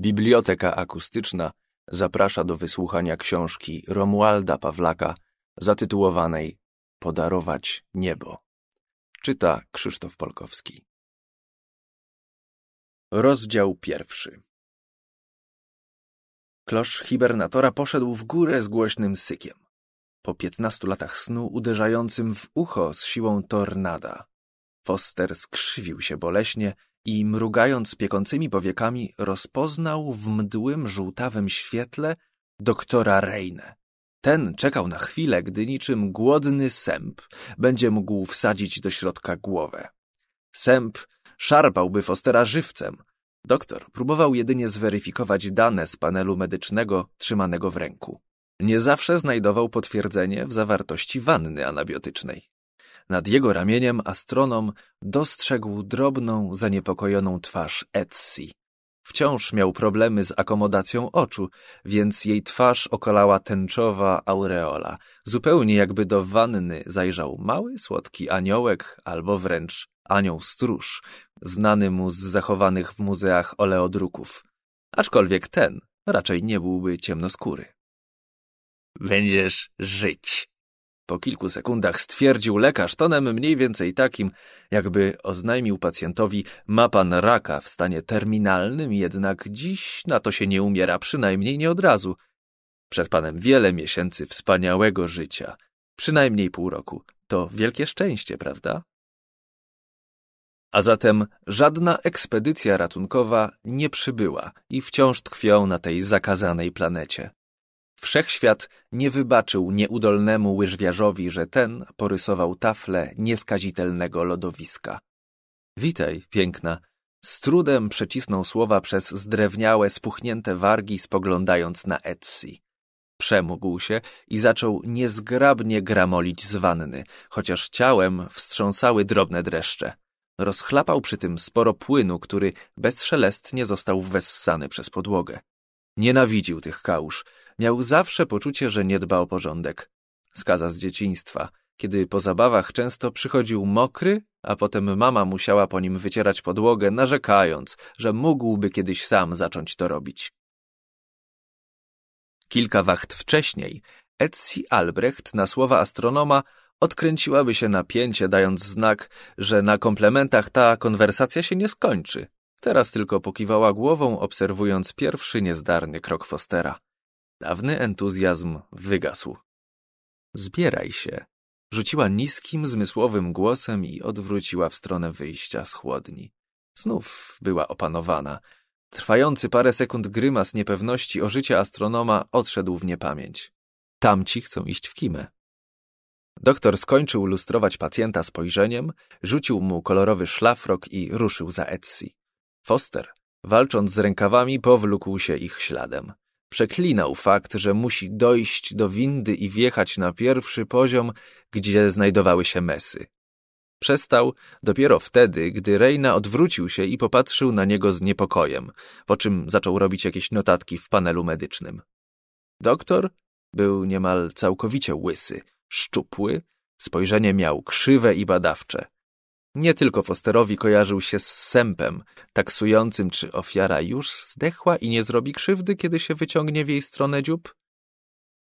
Biblioteka Akustyczna zaprasza do wysłuchania książki Romualda Pawlaka zatytułowanej Podarować niebo. Czyta Krzysztof Polkowski. Rozdział pierwszy. Klosz hibernatora poszedł w górę z głośnym sykiem. Po piętnastu latach snu uderzającym w ucho z siłą tornada. Foster skrzywił się boleśnie i mrugając piekącymi powiekami rozpoznał w mdłym żółtawym świetle doktora Reine. Ten czekał na chwilę, gdy niczym głodny sęp będzie mógł wsadzić do środka głowę. Sęp szarpałby Fostera żywcem. Doktor próbował jedynie zweryfikować dane z panelu medycznego trzymanego w ręku. Nie zawsze znajdował potwierdzenie w zawartości wanny anabiotycznej. Nad jego ramieniem astronom dostrzegł drobną, zaniepokojoną twarz Etsy. Wciąż miał problemy z akomodacją oczu, więc jej twarz okolała tęczowa aureola, zupełnie jakby do wanny zajrzał mały, słodki aniołek albo wręcz anioł stróż, znany mu z zachowanych w muzeach oleodruków. Aczkolwiek ten raczej nie byłby ciemnoskóry. Będziesz żyć, po kilku sekundach stwierdził lekarz tonem mniej więcej takim, jakby oznajmił pacjentowi, ma pan raka w stanie terminalnym, jednak dziś na to się nie umiera, przynajmniej nie od razu. Przed panem wiele miesięcy wspaniałego życia, przynajmniej pół roku. To wielkie szczęście, prawda? A zatem żadna ekspedycja ratunkowa nie przybyła i wciąż tkwią na tej zakazanej planecie. Wszechświat nie wybaczył nieudolnemu łyżwiarzowi, że ten porysował tafle nieskazitelnego lodowiska. Witaj, piękna. Z trudem przecisnął słowa przez zdrewniałe, spuchnięte wargi, spoglądając na Etsy. Przemógł się i zaczął niezgrabnie gramolić z wanny, chociaż ciałem wstrząsały drobne dreszcze. Rozchlapał przy tym sporo płynu, który bezszelestnie został wessany przez podłogę. Nienawidził tych kałuż, Miał zawsze poczucie, że nie dba o porządek. Skaza z dzieciństwa, kiedy po zabawach często przychodził mokry, a potem mama musiała po nim wycierać podłogę, narzekając, że mógłby kiedyś sam zacząć to robić. Kilka wacht wcześniej Etsi Albrecht na słowa astronoma odkręciłaby się napięcie, dając znak, że na komplementach ta konwersacja się nie skończy. Teraz tylko pokiwała głową, obserwując pierwszy niezdarny krok Fostera. Dawny entuzjazm wygasł. Zbieraj się, rzuciła niskim, zmysłowym głosem i odwróciła w stronę wyjścia z chłodni. Znów była opanowana. Trwający parę sekund grymas niepewności o życie astronoma odszedł w niepamięć. Tamci chcą iść w kimę. Doktor skończył lustrować pacjenta spojrzeniem, rzucił mu kolorowy szlafrok i ruszył za Etsy. Foster, walcząc z rękawami, powlókł się ich śladem. Przeklinał fakt, że musi dojść do windy i wjechać na pierwszy poziom, gdzie znajdowały się mesy. Przestał dopiero wtedy, gdy Reina odwrócił się i popatrzył na niego z niepokojem, po czym zaczął robić jakieś notatki w panelu medycznym. Doktor był niemal całkowicie łysy, szczupły, spojrzenie miał krzywe i badawcze. Nie tylko Fosterowi kojarzył się z sępem taksującym, czy ofiara już zdechła i nie zrobi krzywdy, kiedy się wyciągnie w jej stronę dziób.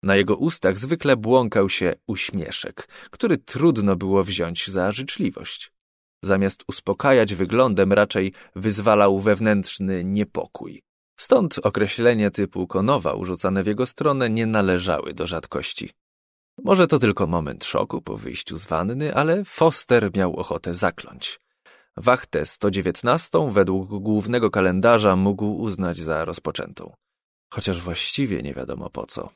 Na jego ustach zwykle błąkał się uśmieszek, który trudno było wziąć za życzliwość. Zamiast uspokajać wyglądem, raczej wyzwalał wewnętrzny niepokój. Stąd określenie typu konowa urzucane w jego stronę nie należały do rzadkości. Może to tylko moment szoku po wyjściu z wanny, ale Foster miał ochotę zakląć. Wachtę 119 według głównego kalendarza mógł uznać za rozpoczętą. Chociaż właściwie nie wiadomo po co.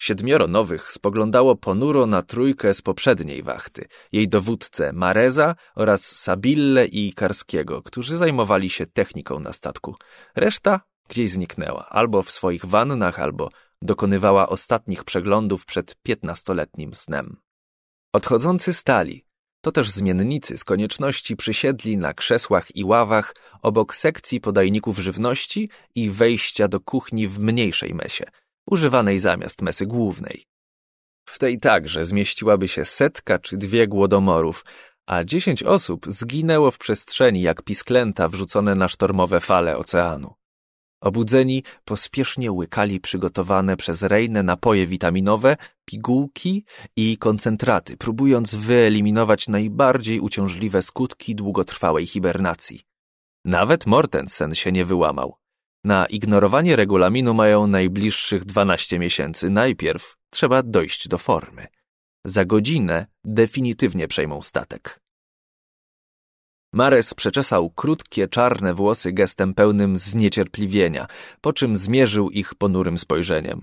Siedmioro nowych spoglądało ponuro na trójkę z poprzedniej wachty, jej dowódcę Mareza oraz Sabille i Karskiego, którzy zajmowali się techniką na statku. Reszta gdzieś zniknęła, albo w swoich wannach, albo dokonywała ostatnich przeglądów przed piętnastoletnim snem. Odchodzący stali, to też zmiennicy z konieczności przysiedli na krzesłach i ławach obok sekcji podajników żywności i wejścia do kuchni w mniejszej mesie, używanej zamiast mesy głównej. W tej także zmieściłaby się setka czy dwie głodomorów, a dziesięć osób zginęło w przestrzeni jak pisklęta wrzucone na sztormowe fale oceanu. Obudzeni pospiesznie łykali przygotowane przez Rejne napoje witaminowe, pigułki i koncentraty, próbując wyeliminować najbardziej uciążliwe skutki długotrwałej hibernacji. Nawet Mortensen się nie wyłamał. Na ignorowanie regulaminu mają najbliższych 12 miesięcy. Najpierw trzeba dojść do formy. Za godzinę definitywnie przejmą statek. Mares przeczesał krótkie, czarne włosy gestem pełnym zniecierpliwienia, po czym zmierzył ich ponurym spojrzeniem.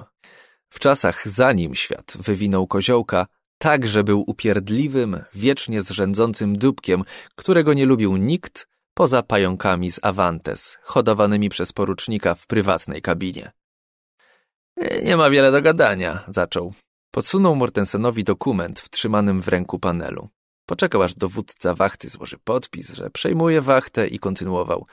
W czasach, zanim świat wywinął koziołka, także był upierdliwym, wiecznie zrzędzącym dupkiem, którego nie lubił nikt poza pająkami z Avantes, hodowanymi przez porucznika w prywatnej kabinie. Nie ma wiele do gadania, zaczął. Podsunął Mortensenowi dokument w trzymanym w ręku panelu. Poczekał aż dowódca wachty złoży podpis, że przejmuje wachtę i kontynuował.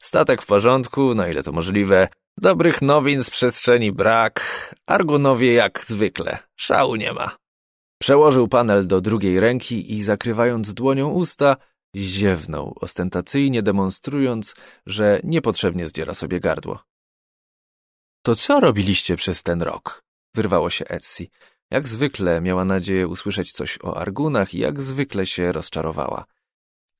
Statek w porządku, na no ile to możliwe. Dobrych nowin z przestrzeni brak. Argunowie jak zwykle. Szału nie ma. Przełożył panel do drugiej ręki i zakrywając dłonią usta, ziewnął, ostentacyjnie demonstrując, że niepotrzebnie zdziera sobie gardło. To co robiliście przez ten rok? Wyrwało się Etsy. Jak zwykle miała nadzieję usłyszeć coś o Argunach i jak zwykle się rozczarowała.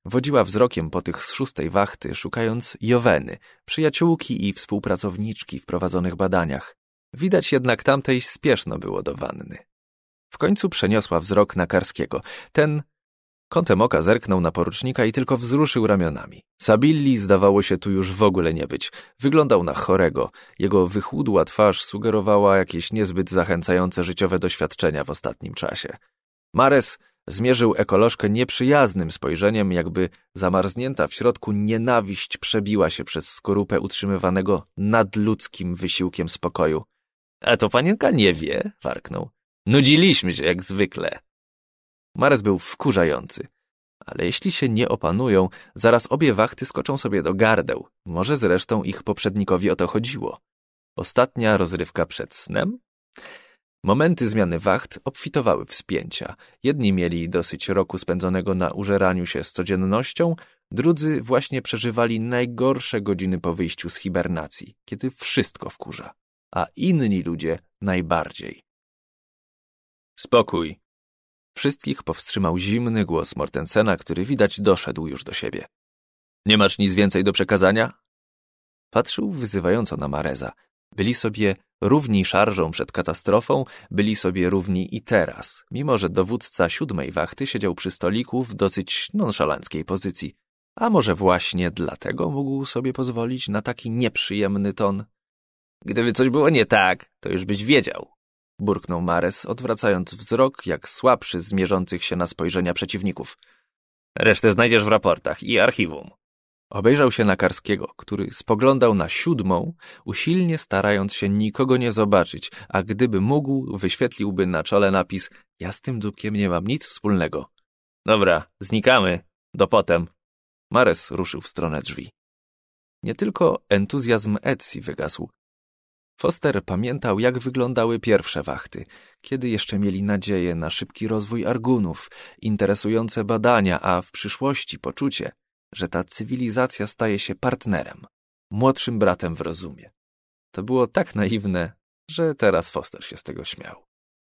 Wodziła wzrokiem po tych z szóstej wachty, szukając Joweny, przyjaciółki i współpracowniczki w prowadzonych badaniach. Widać jednak tamtej spieszno było do wanny. W końcu przeniosła wzrok na Karskiego. Ten Kątem oka zerknął na porucznika i tylko wzruszył ramionami. Sabilli zdawało się tu już w ogóle nie być. Wyglądał na chorego. Jego wychudła twarz sugerowała jakieś niezbyt zachęcające życiowe doświadczenia w ostatnim czasie. Mares zmierzył ekolożkę nieprzyjaznym spojrzeniem, jakby zamarznięta w środku nienawiść przebiła się przez skorupę utrzymywanego nadludzkim wysiłkiem spokoju. — A to panienka nie wie — warknął. — Nudziliśmy się jak zwykle. Mares był wkurzający. Ale jeśli się nie opanują, zaraz obie wachty skoczą sobie do gardeł. Może zresztą ich poprzednikowi o to chodziło. Ostatnia rozrywka przed snem? Momenty zmiany wacht obfitowały w spięcia. Jedni mieli dosyć roku spędzonego na użeraniu się z codziennością, drudzy właśnie przeżywali najgorsze godziny po wyjściu z hibernacji, kiedy wszystko wkurza, a inni ludzie najbardziej. Spokój, Wszystkich powstrzymał zimny głos Mortensena, który widać doszedł już do siebie. Nie masz nic więcej do przekazania? Patrzył wyzywająco na Mareza. Byli sobie równi szarżą przed katastrofą, byli sobie równi i teraz, mimo że dowódca siódmej wachty siedział przy stoliku w dosyć nonszalanckiej pozycji. A może właśnie dlatego mógł sobie pozwolić na taki nieprzyjemny ton? Gdyby coś było nie tak, to już byś wiedział, burknął Mares, odwracając wzrok jak słabszy z mierzących się na spojrzenia przeciwników. Resztę znajdziesz w raportach i archiwum. Obejrzał się na Karskiego, który spoglądał na siódmą, usilnie starając się nikogo nie zobaczyć, a gdyby mógł, wyświetliłby na czole napis Ja z tym dupkiem nie mam nic wspólnego. Dobra, znikamy. Do potem. Mares ruszył w stronę drzwi. Nie tylko entuzjazm Etsy wygasł, Foster pamiętał, jak wyglądały pierwsze wachty, kiedy jeszcze mieli nadzieję na szybki rozwój argunów, interesujące badania, a w przyszłości poczucie, że ta cywilizacja staje się partnerem, młodszym bratem w rozumie. To było tak naiwne, że teraz Foster się z tego śmiał.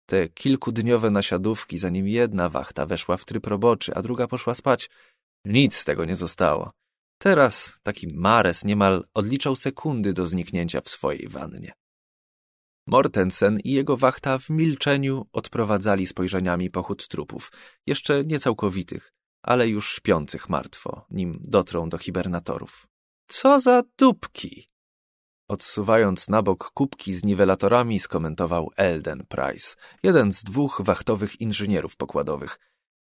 Te kilkudniowe nasiadówki, zanim jedna wachta weszła w tryb roboczy, a druga poszła spać, nic z tego nie zostało. Teraz taki Mares niemal odliczał sekundy do zniknięcia w swojej wannie. Mortensen i jego wachta w milczeniu odprowadzali spojrzeniami pochód trupów, jeszcze niecałkowitych, ale już śpiących martwo, nim dotrą do hibernatorów. Co za dupki! Odsuwając na bok kubki z niwelatorami, skomentował Elden Price, jeden z dwóch wachtowych inżynierów pokładowych.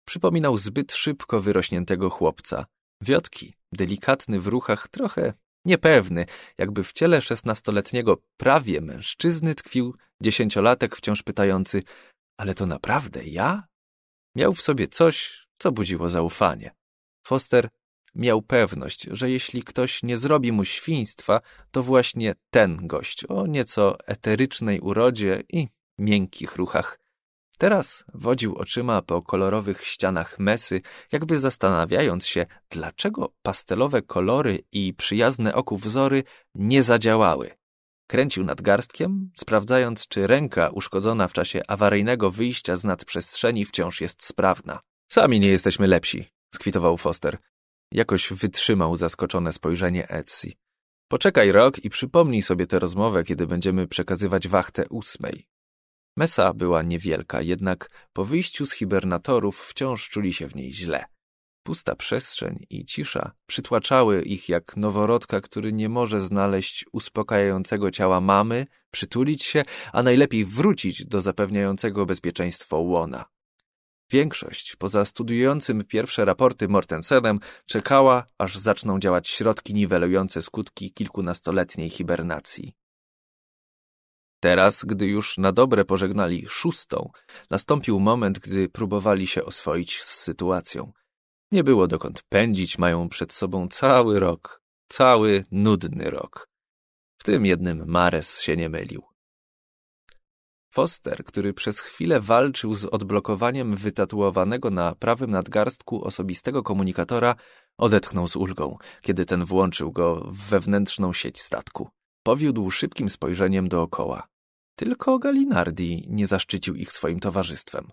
Przypominał zbyt szybko wyrośniętego chłopca, Wiotki, delikatny w ruchach, trochę niepewny, jakby w ciele szesnastoletniego prawie mężczyzny tkwił dziesięciolatek wciąż pytający ale to naprawdę ja? Miał w sobie coś, co budziło zaufanie. Foster miał pewność, że jeśli ktoś nie zrobi mu świństwa, to właśnie ten gość o nieco eterycznej urodzie i miękkich ruchach Teraz wodził oczyma po kolorowych ścianach mesy, jakby zastanawiając się, dlaczego pastelowe kolory i przyjazne oku wzory nie zadziałały. Kręcił nad garstkiem, sprawdzając, czy ręka uszkodzona w czasie awaryjnego wyjścia z nadprzestrzeni wciąż jest sprawna. Sami nie jesteśmy lepsi, skwitował Foster. Jakoś wytrzymał zaskoczone spojrzenie Etsy. Poczekaj rok i przypomnij sobie tę rozmowę, kiedy będziemy przekazywać wachtę ósmej. Mesa była niewielka, jednak po wyjściu z hibernatorów wciąż czuli się w niej źle. Pusta przestrzeń i cisza przytłaczały ich jak noworodka, który nie może znaleźć uspokajającego ciała mamy, przytulić się, a najlepiej wrócić do zapewniającego bezpieczeństwo łona. Większość, poza studiującym pierwsze raporty Mortensenem, czekała, aż zaczną działać środki niwelujące skutki kilkunastoletniej hibernacji. Teraz, gdy już na dobre pożegnali szóstą, nastąpił moment, gdy próbowali się oswoić z sytuacją. Nie było dokąd pędzić, mają przed sobą cały rok, cały nudny rok. W tym jednym Mares się nie mylił. Foster, który przez chwilę walczył z odblokowaniem wytatuowanego na prawym nadgarstku osobistego komunikatora, odetchnął z ulgą, kiedy ten włączył go w wewnętrzną sieć statku. Powiódł szybkim spojrzeniem dookoła. Tylko Galinardi nie zaszczycił ich swoim towarzystwem.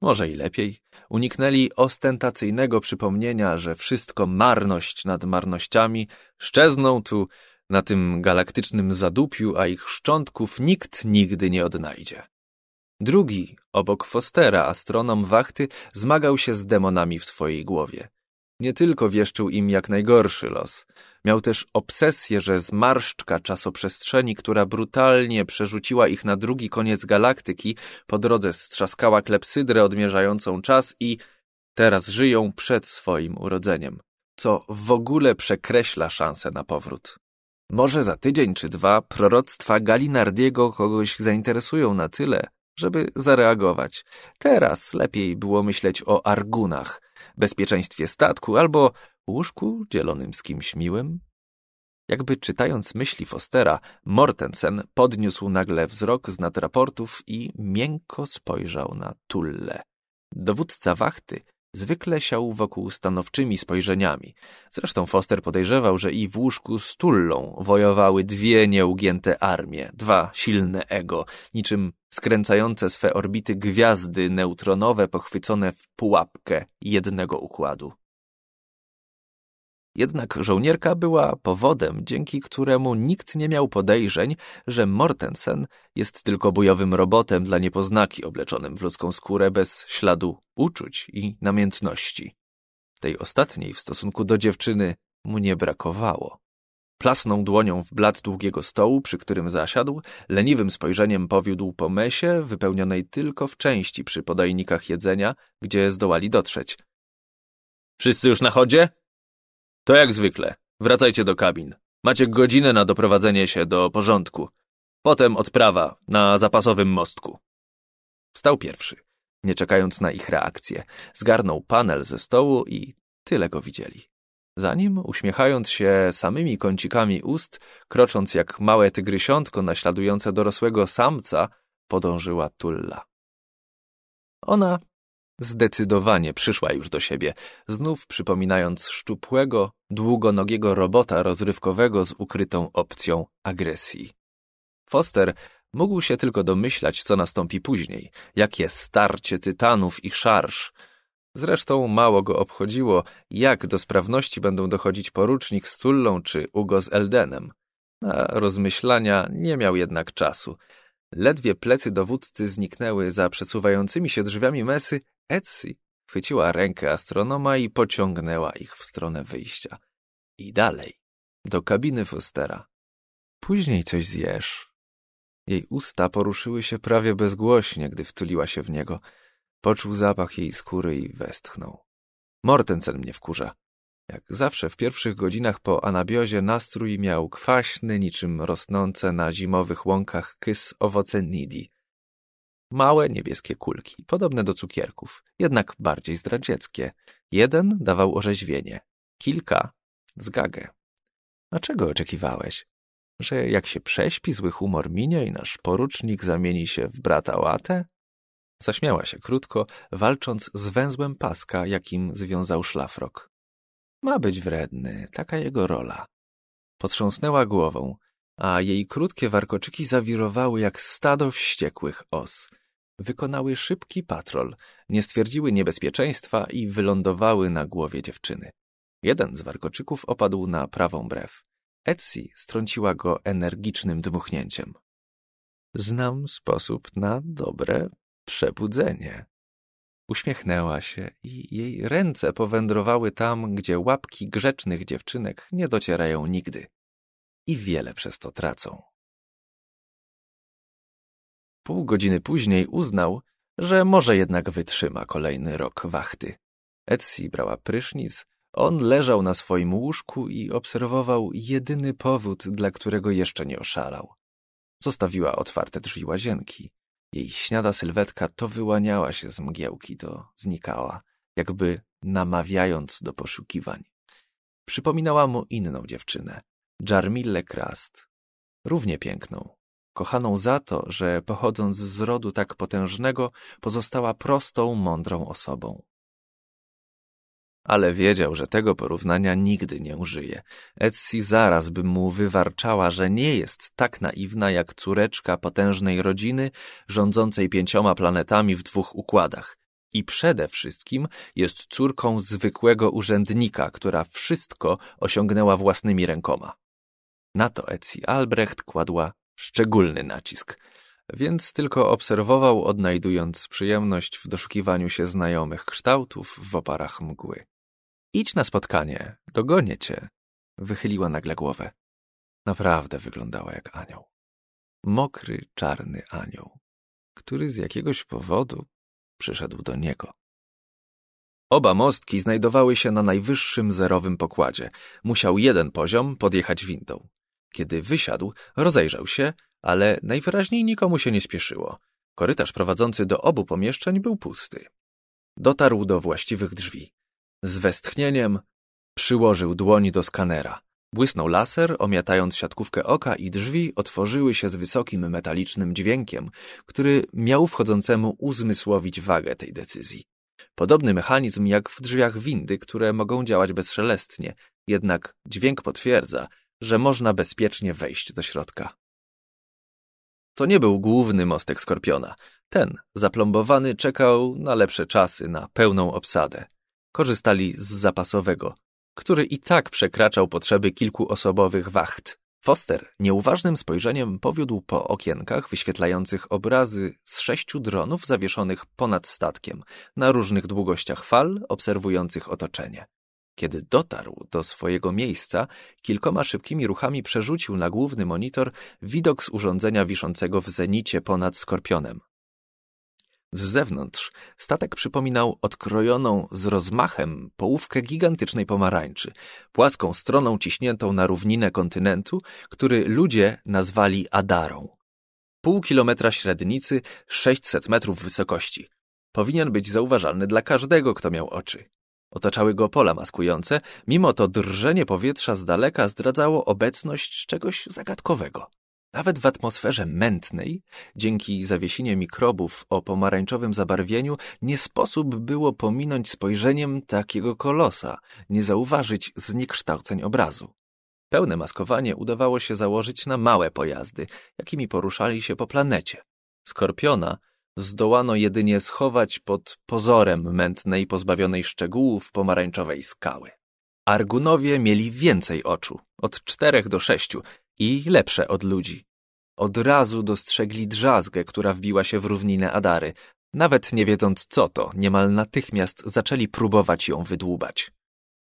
Może i lepiej. Uniknęli ostentacyjnego przypomnienia, że wszystko marność nad marnościami, szczezną tu na tym galaktycznym zadupiu, a ich szczątków nikt nigdy nie odnajdzie. Drugi, obok Fostera, astronom wachty, zmagał się z demonami w swojej głowie – nie tylko wieszczył im jak najgorszy los, miał też obsesję, że zmarszczka czasoprzestrzeni, która brutalnie przerzuciła ich na drugi koniec galaktyki, po drodze strzaskała klepsydrę odmierzającą czas i teraz żyją przed swoim urodzeniem, co w ogóle przekreśla szansę na powrót. Może za tydzień czy dwa proroctwa Galinardiego kogoś zainteresują na tyle, żeby zareagować. Teraz lepiej było myśleć o argunach, bezpieczeństwie statku albo łóżku dzielonym z kimś miłym. Jakby czytając myśli Fostera, Mortensen podniósł nagle wzrok z nad raportów i miękko spojrzał na Tulle. Dowódca wachty Zwykle siał wokół stanowczymi spojrzeniami. Zresztą Foster podejrzewał, że i w łóżku z Tullą wojowały dwie nieugięte armie, dwa silne ego, niczym skręcające swe orbity gwiazdy neutronowe pochwycone w pułapkę jednego układu. Jednak żołnierka była powodem, dzięki któremu nikt nie miał podejrzeń, że Mortensen jest tylko bojowym robotem dla niepoznaki obleczonym w ludzką skórę bez śladu uczuć i namiętności. Tej ostatniej w stosunku do dziewczyny mu nie brakowało. Plasnął dłonią w blat długiego stołu, przy którym zasiadł, leniwym spojrzeniem powiódł po mesie, wypełnionej tylko w części przy podajnikach jedzenia, gdzie zdołali dotrzeć. Wszyscy już na chodzie? To jak zwykle. Wracajcie do kabin. Macie godzinę na doprowadzenie się do porządku. Potem odprawa na zapasowym mostku. Wstał pierwszy. Nie czekając na ich reakcję, zgarnął panel ze stołu i tyle go widzieli. Zanim, uśmiechając się samymi kącikami ust, krocząc jak małe tygrysiątko naśladujące dorosłego samca, podążyła Tulla. Ona Zdecydowanie przyszła już do siebie, znów przypominając szczupłego, długonogiego robota rozrywkowego z ukrytą opcją agresji. Foster mógł się tylko domyślać, co nastąpi później, jakie starcie tytanów i szarż. Zresztą mało go obchodziło, jak do sprawności będą dochodzić porucznik z Tullą czy Ugo z Eldenem. Na rozmyślania nie miał jednak czasu. Ledwie plecy dowódcy zniknęły za przesuwającymi się drzwiami mesy, Etsy chwyciła rękę astronoma i pociągnęła ich w stronę wyjścia. I dalej, do kabiny Fostera. Później coś zjesz. Jej usta poruszyły się prawie bezgłośnie, gdy wtuliła się w niego. Poczuł zapach jej skóry i westchnął. Mortensen mnie wkurza. Jak zawsze w pierwszych godzinach po anabiozie nastrój miał kwaśny, niczym rosnące na zimowych łąkach kys owoce nidi. Małe niebieskie kulki, podobne do cukierków, jednak bardziej zdradzieckie. Jeden dawał orzeźwienie, kilka zgagę. A czego oczekiwałeś? Że jak się prześpi, zły humor minie i nasz porucznik zamieni się w brata łatę? Zaśmiała się krótko, walcząc z węzłem paska, jakim związał szlafrok. Ma być wredny, taka jego rola. Potrząsnęła głową, a jej krótkie warkoczyki zawirowały jak stado wściekłych os wykonały szybki patrol, nie stwierdziły niebezpieczeństwa i wylądowały na głowie dziewczyny. Jeden z warkoczyków opadł na prawą brew. Etsy strąciła go energicznym dmuchnięciem. Znam sposób na dobre przebudzenie. Uśmiechnęła się i jej ręce powędrowały tam, gdzie łapki grzecznych dziewczynek nie docierają nigdy. I wiele przez to tracą. Pół godziny później uznał, że może jednak wytrzyma kolejny rok wachty. Etsy brała prysznic, on leżał na swoim łóżku i obserwował jedyny powód, dla którego jeszcze nie oszalał. Zostawiła otwarte drzwi łazienki. Jej śniada sylwetka to wyłaniała się z mgiełki, to znikała, jakby namawiając do poszukiwań. Przypominała mu inną dziewczynę, Jarmille Krast, równie piękną, kochaną za to, że pochodząc z rodu tak potężnego, pozostała prostą, mądrą osobą. Ale wiedział, że tego porównania nigdy nie użyje. Etsi zaraz by mu wywarczała, że nie jest tak naiwna jak córeczka potężnej rodziny rządzącej pięcioma planetami w dwóch układach. I przede wszystkim jest córką zwykłego urzędnika, która wszystko osiągnęła własnymi rękoma. Na to Etsi Albrecht kładła szczególny nacisk, więc tylko obserwował, odnajdując przyjemność w doszukiwaniu się znajomych kształtów w oparach mgły. Idź na spotkanie, dogonię cię, wychyliła nagle głowę. Naprawdę wyglądała jak anioł. Mokry, czarny anioł, który z jakiegoś powodu przyszedł do niego. Oba mostki znajdowały się na najwyższym zerowym pokładzie. Musiał jeden poziom podjechać windą. Kiedy wysiadł, rozejrzał się, ale najwyraźniej nikomu się nie spieszyło. Korytarz prowadzący do obu pomieszczeń był pusty. Dotarł do właściwych drzwi. Z westchnieniem przyłożył dłoń do skanera. Błysnął laser, omiatając siatkówkę oka i drzwi otworzyły się z wysokim metalicznym dźwiękiem, który miał wchodzącemu uzmysłowić wagę tej decyzji. Podobny mechanizm jak w drzwiach windy, które mogą działać bezszelestnie, jednak dźwięk potwierdza, że można bezpiecznie wejść do środka. To nie był główny mostek Skorpiona. Ten, zaplombowany, czekał na lepsze czasy, na pełną obsadę. Korzystali z zapasowego, który i tak przekraczał potrzeby kilkuosobowych wacht. Foster nieuważnym spojrzeniem powiódł po okienkach wyświetlających obrazy z sześciu dronów zawieszonych ponad statkiem, na różnych długościach fal obserwujących otoczenie. Kiedy dotarł do swojego miejsca, kilkoma szybkimi ruchami przerzucił na główny monitor widok z urządzenia wiszącego w zenicie ponad Skorpionem. Z zewnątrz statek przypominał odkrojoną z rozmachem połówkę gigantycznej pomarańczy, płaską stroną ciśniętą na równinę kontynentu, który ludzie nazwali Adarą. Pół kilometra średnicy, 600 metrów wysokości. Powinien być zauważalny dla każdego, kto miał oczy. Otaczały go pola maskujące, mimo to drżenie powietrza z daleka zdradzało obecność czegoś zagadkowego. Nawet w atmosferze mętnej, dzięki zawiesinie mikrobów o pomarańczowym zabarwieniu, nie sposób było pominąć spojrzeniem takiego kolosa, nie zauważyć zniekształceń obrazu. Pełne maskowanie udawało się założyć na małe pojazdy, jakimi poruszali się po planecie. Skorpiona zdołano jedynie schować pod pozorem mętnej, pozbawionej szczegółów pomarańczowej skały. Argunowie mieli więcej oczu, od czterech do sześciu i lepsze od ludzi. Od razu dostrzegli drzazgę, która wbiła się w równinę Adary. Nawet nie wiedząc co to, niemal natychmiast zaczęli próbować ją wydłubać.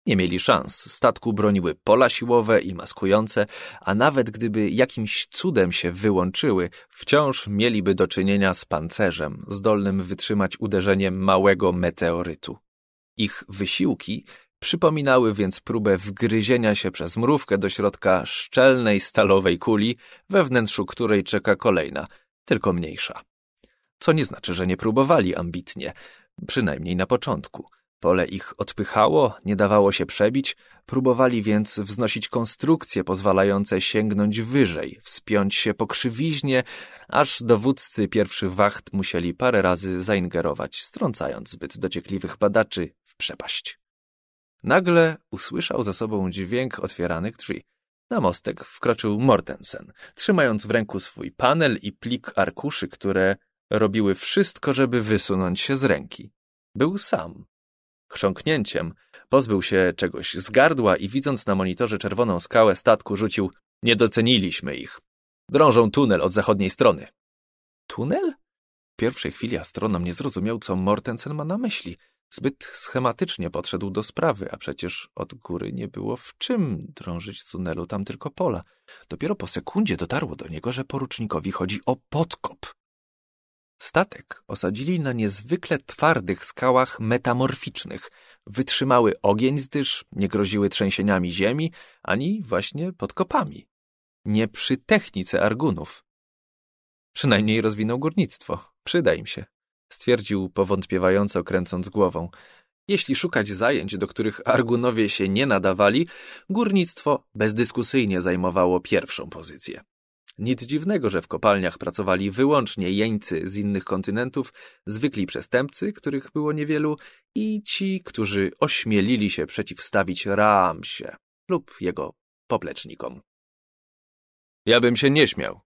Nie mieli szans. Statku broniły pola siłowe i maskujące, a nawet gdyby jakimś cudem się wyłączyły, wciąż mieliby do czynienia z pancerzem, zdolnym wytrzymać uderzenie małego meteorytu. Ich wysiłki przypominały więc próbę wgryzienia się przez mrówkę do środka szczelnej stalowej kuli, we wnętrzu której czeka kolejna, tylko mniejsza. Co nie znaczy, że nie próbowali ambitnie, przynajmniej na początku – Pole ich odpychało, nie dawało się przebić, próbowali więc wznosić konstrukcje pozwalające sięgnąć wyżej, wspiąć się po krzywiźnie, aż dowódcy pierwszych wacht musieli parę razy zaingerować, strącając zbyt dociekliwych badaczy w przepaść. Nagle usłyszał za sobą dźwięk otwieranych drzwi. Na mostek wkroczył Mortensen, trzymając w ręku swój panel i plik arkuszy, które robiły wszystko, żeby wysunąć się z ręki. Był sam, Chrząknięciem pozbył się czegoś z gardła i widząc na monitorze czerwoną skałę statku rzucił Nie doceniliśmy ich. Drążą tunel od zachodniej strony. Tunel? W pierwszej chwili astronom nie zrozumiał, co Mortensen ma na myśli. Zbyt schematycznie podszedł do sprawy, a przecież od góry nie było w czym drążyć tunelu, tam tylko pola. Dopiero po sekundzie dotarło do niego, że porucznikowi chodzi o podkop. Statek osadzili na niezwykle twardych skałach metamorficznych. Wytrzymały ogień z dysz, nie groziły trzęsieniami ziemi, ani właśnie podkopami. Nie przy technice Argunów. Przynajmniej rozwinął górnictwo. Przyda im się. Stwierdził powątpiewająco, kręcąc głową. Jeśli szukać zajęć, do których Argunowie się nie nadawali, górnictwo bezdyskusyjnie zajmowało pierwszą pozycję. Nic dziwnego, że w kopalniach pracowali wyłącznie jeńcy z innych kontynentów, zwykli przestępcy, których było niewielu, i ci, którzy ośmielili się przeciwstawić Ramsie lub jego poplecznikom. Ja bym się nie śmiał.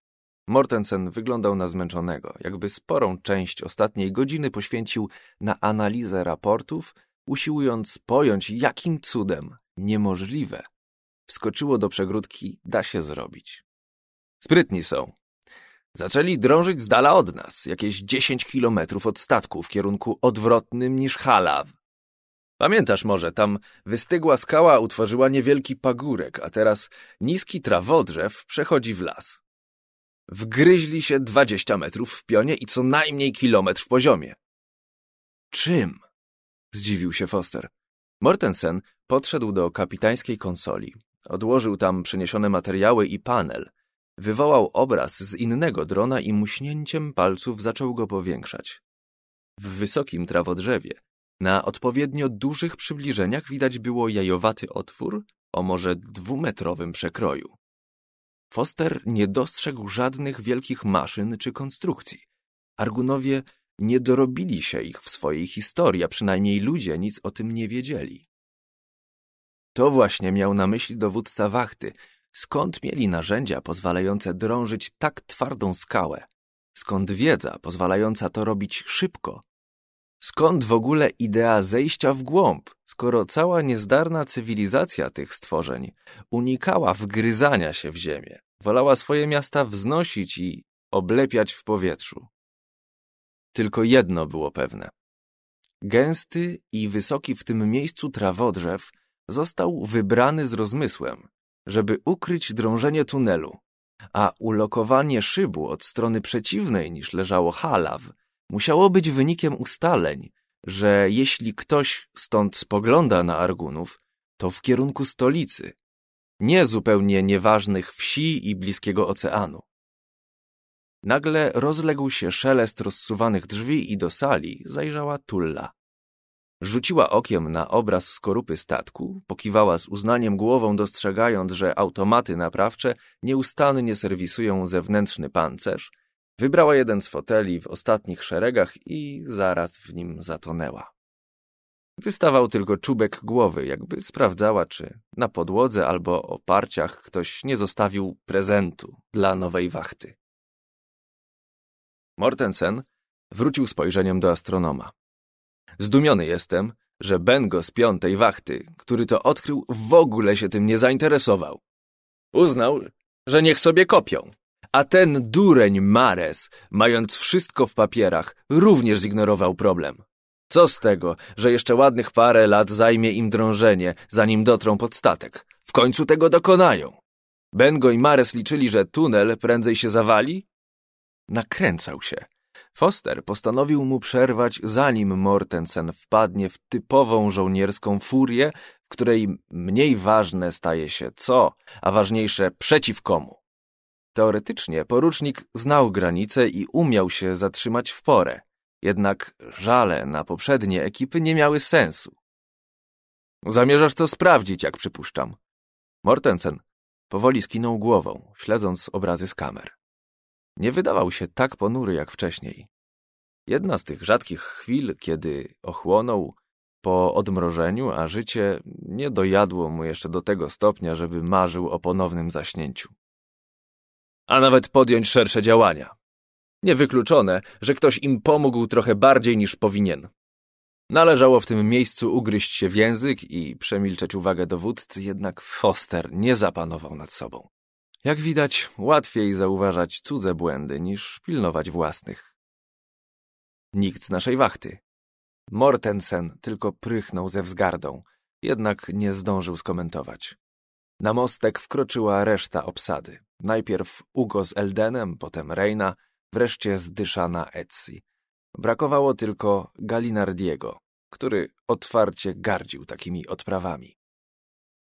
Mortensen wyglądał na zmęczonego, jakby sporą część ostatniej godziny poświęcił na analizę raportów, usiłując pojąć, jakim cudem niemożliwe wskoczyło do przegródki da się zrobić. Sprytni są. Zaczęli drążyć z dala od nas, jakieś 10 kilometrów od statku, w kierunku odwrotnym niż Halaw. Pamiętasz może, tam wystygła skała utworzyła niewielki pagórek, a teraz niski trawodrzew przechodzi w las. Wgryźli się 20 metrów w pionie i co najmniej kilometr w poziomie. Czym? Zdziwił się Foster. Mortensen podszedł do kapitańskiej konsoli. Odłożył tam przyniesione materiały i panel, Wywołał obraz z innego drona i muśnięciem palców zaczął go powiększać. W wysokim trawodrzewie, na odpowiednio dużych przybliżeniach widać było jajowaty otwór o może dwumetrowym przekroju. Foster nie dostrzegł żadnych wielkich maszyn czy konstrukcji. Argunowie nie dorobili się ich w swojej historii, a przynajmniej ludzie nic o tym nie wiedzieli. To właśnie miał na myśli dowódca wachty, Skąd mieli narzędzia pozwalające drążyć tak twardą skałę? Skąd wiedza pozwalająca to robić szybko? Skąd w ogóle idea zejścia w głąb, skoro cała niezdarna cywilizacja tych stworzeń unikała wgryzania się w ziemię, wolała swoje miasta wznosić i oblepiać w powietrzu? Tylko jedno było pewne. Gęsty i wysoki w tym miejscu trawodrzew został wybrany z rozmysłem, żeby ukryć drążenie tunelu, a ulokowanie szybu od strony przeciwnej niż leżało halaw musiało być wynikiem ustaleń, że jeśli ktoś stąd spogląda na Argunów, to w kierunku stolicy, nie zupełnie nieważnych wsi i bliskiego oceanu. Nagle rozległ się szelest rozsuwanych drzwi i do sali zajrzała Tulla. Rzuciła okiem na obraz skorupy statku, pokiwała z uznaniem głową, dostrzegając, że automaty naprawcze nieustannie serwisują zewnętrzny pancerz. Wybrała jeden z foteli w ostatnich szeregach i zaraz w nim zatonęła. Wystawał tylko czubek głowy, jakby sprawdzała, czy na podłodze albo oparciach ktoś nie zostawił prezentu dla nowej wachty. Mortensen wrócił spojrzeniem do astronoma. Zdumiony jestem, że Bengo z piątej wachty, który to odkrył, w ogóle się tym nie zainteresował. Uznał, że niech sobie kopią. A ten dureń Mares, mając wszystko w papierach, również zignorował problem. Co z tego, że jeszcze ładnych parę lat zajmie im drążenie, zanim dotrą pod statek? W końcu tego dokonają. Bengo i Mares liczyli, że tunel prędzej się zawali? Nakręcał się. Foster postanowił mu przerwać, zanim Mortensen wpadnie w typową żołnierską furię, w której mniej ważne staje się co, a ważniejsze przeciw komu. Teoretycznie porucznik znał granice i umiał się zatrzymać w porę, jednak żale na poprzednie ekipy nie miały sensu. Zamierzasz to sprawdzić, jak przypuszczam. Mortensen powoli skinął głową, śledząc obrazy z kamer. Nie wydawał się tak ponury jak wcześniej. Jedna z tych rzadkich chwil, kiedy ochłonął po odmrożeniu, a życie nie dojadło mu jeszcze do tego stopnia, żeby marzył o ponownym zaśnięciu. A nawet podjąć szersze działania. Niewykluczone, że ktoś im pomógł trochę bardziej niż powinien. Należało w tym miejscu ugryźć się w język i przemilczeć uwagę dowódcy, jednak Foster nie zapanował nad sobą. Jak widać, łatwiej zauważać cudze błędy niż pilnować własnych. Nikt z naszej wachty. Mortensen tylko prychnął ze wzgardą, jednak nie zdążył skomentować. Na mostek wkroczyła reszta obsady. Najpierw Ugo z Eldenem, potem Reina, wreszcie zdyszana Etsy. Brakowało tylko Galinardiego, który otwarcie gardził takimi odprawami.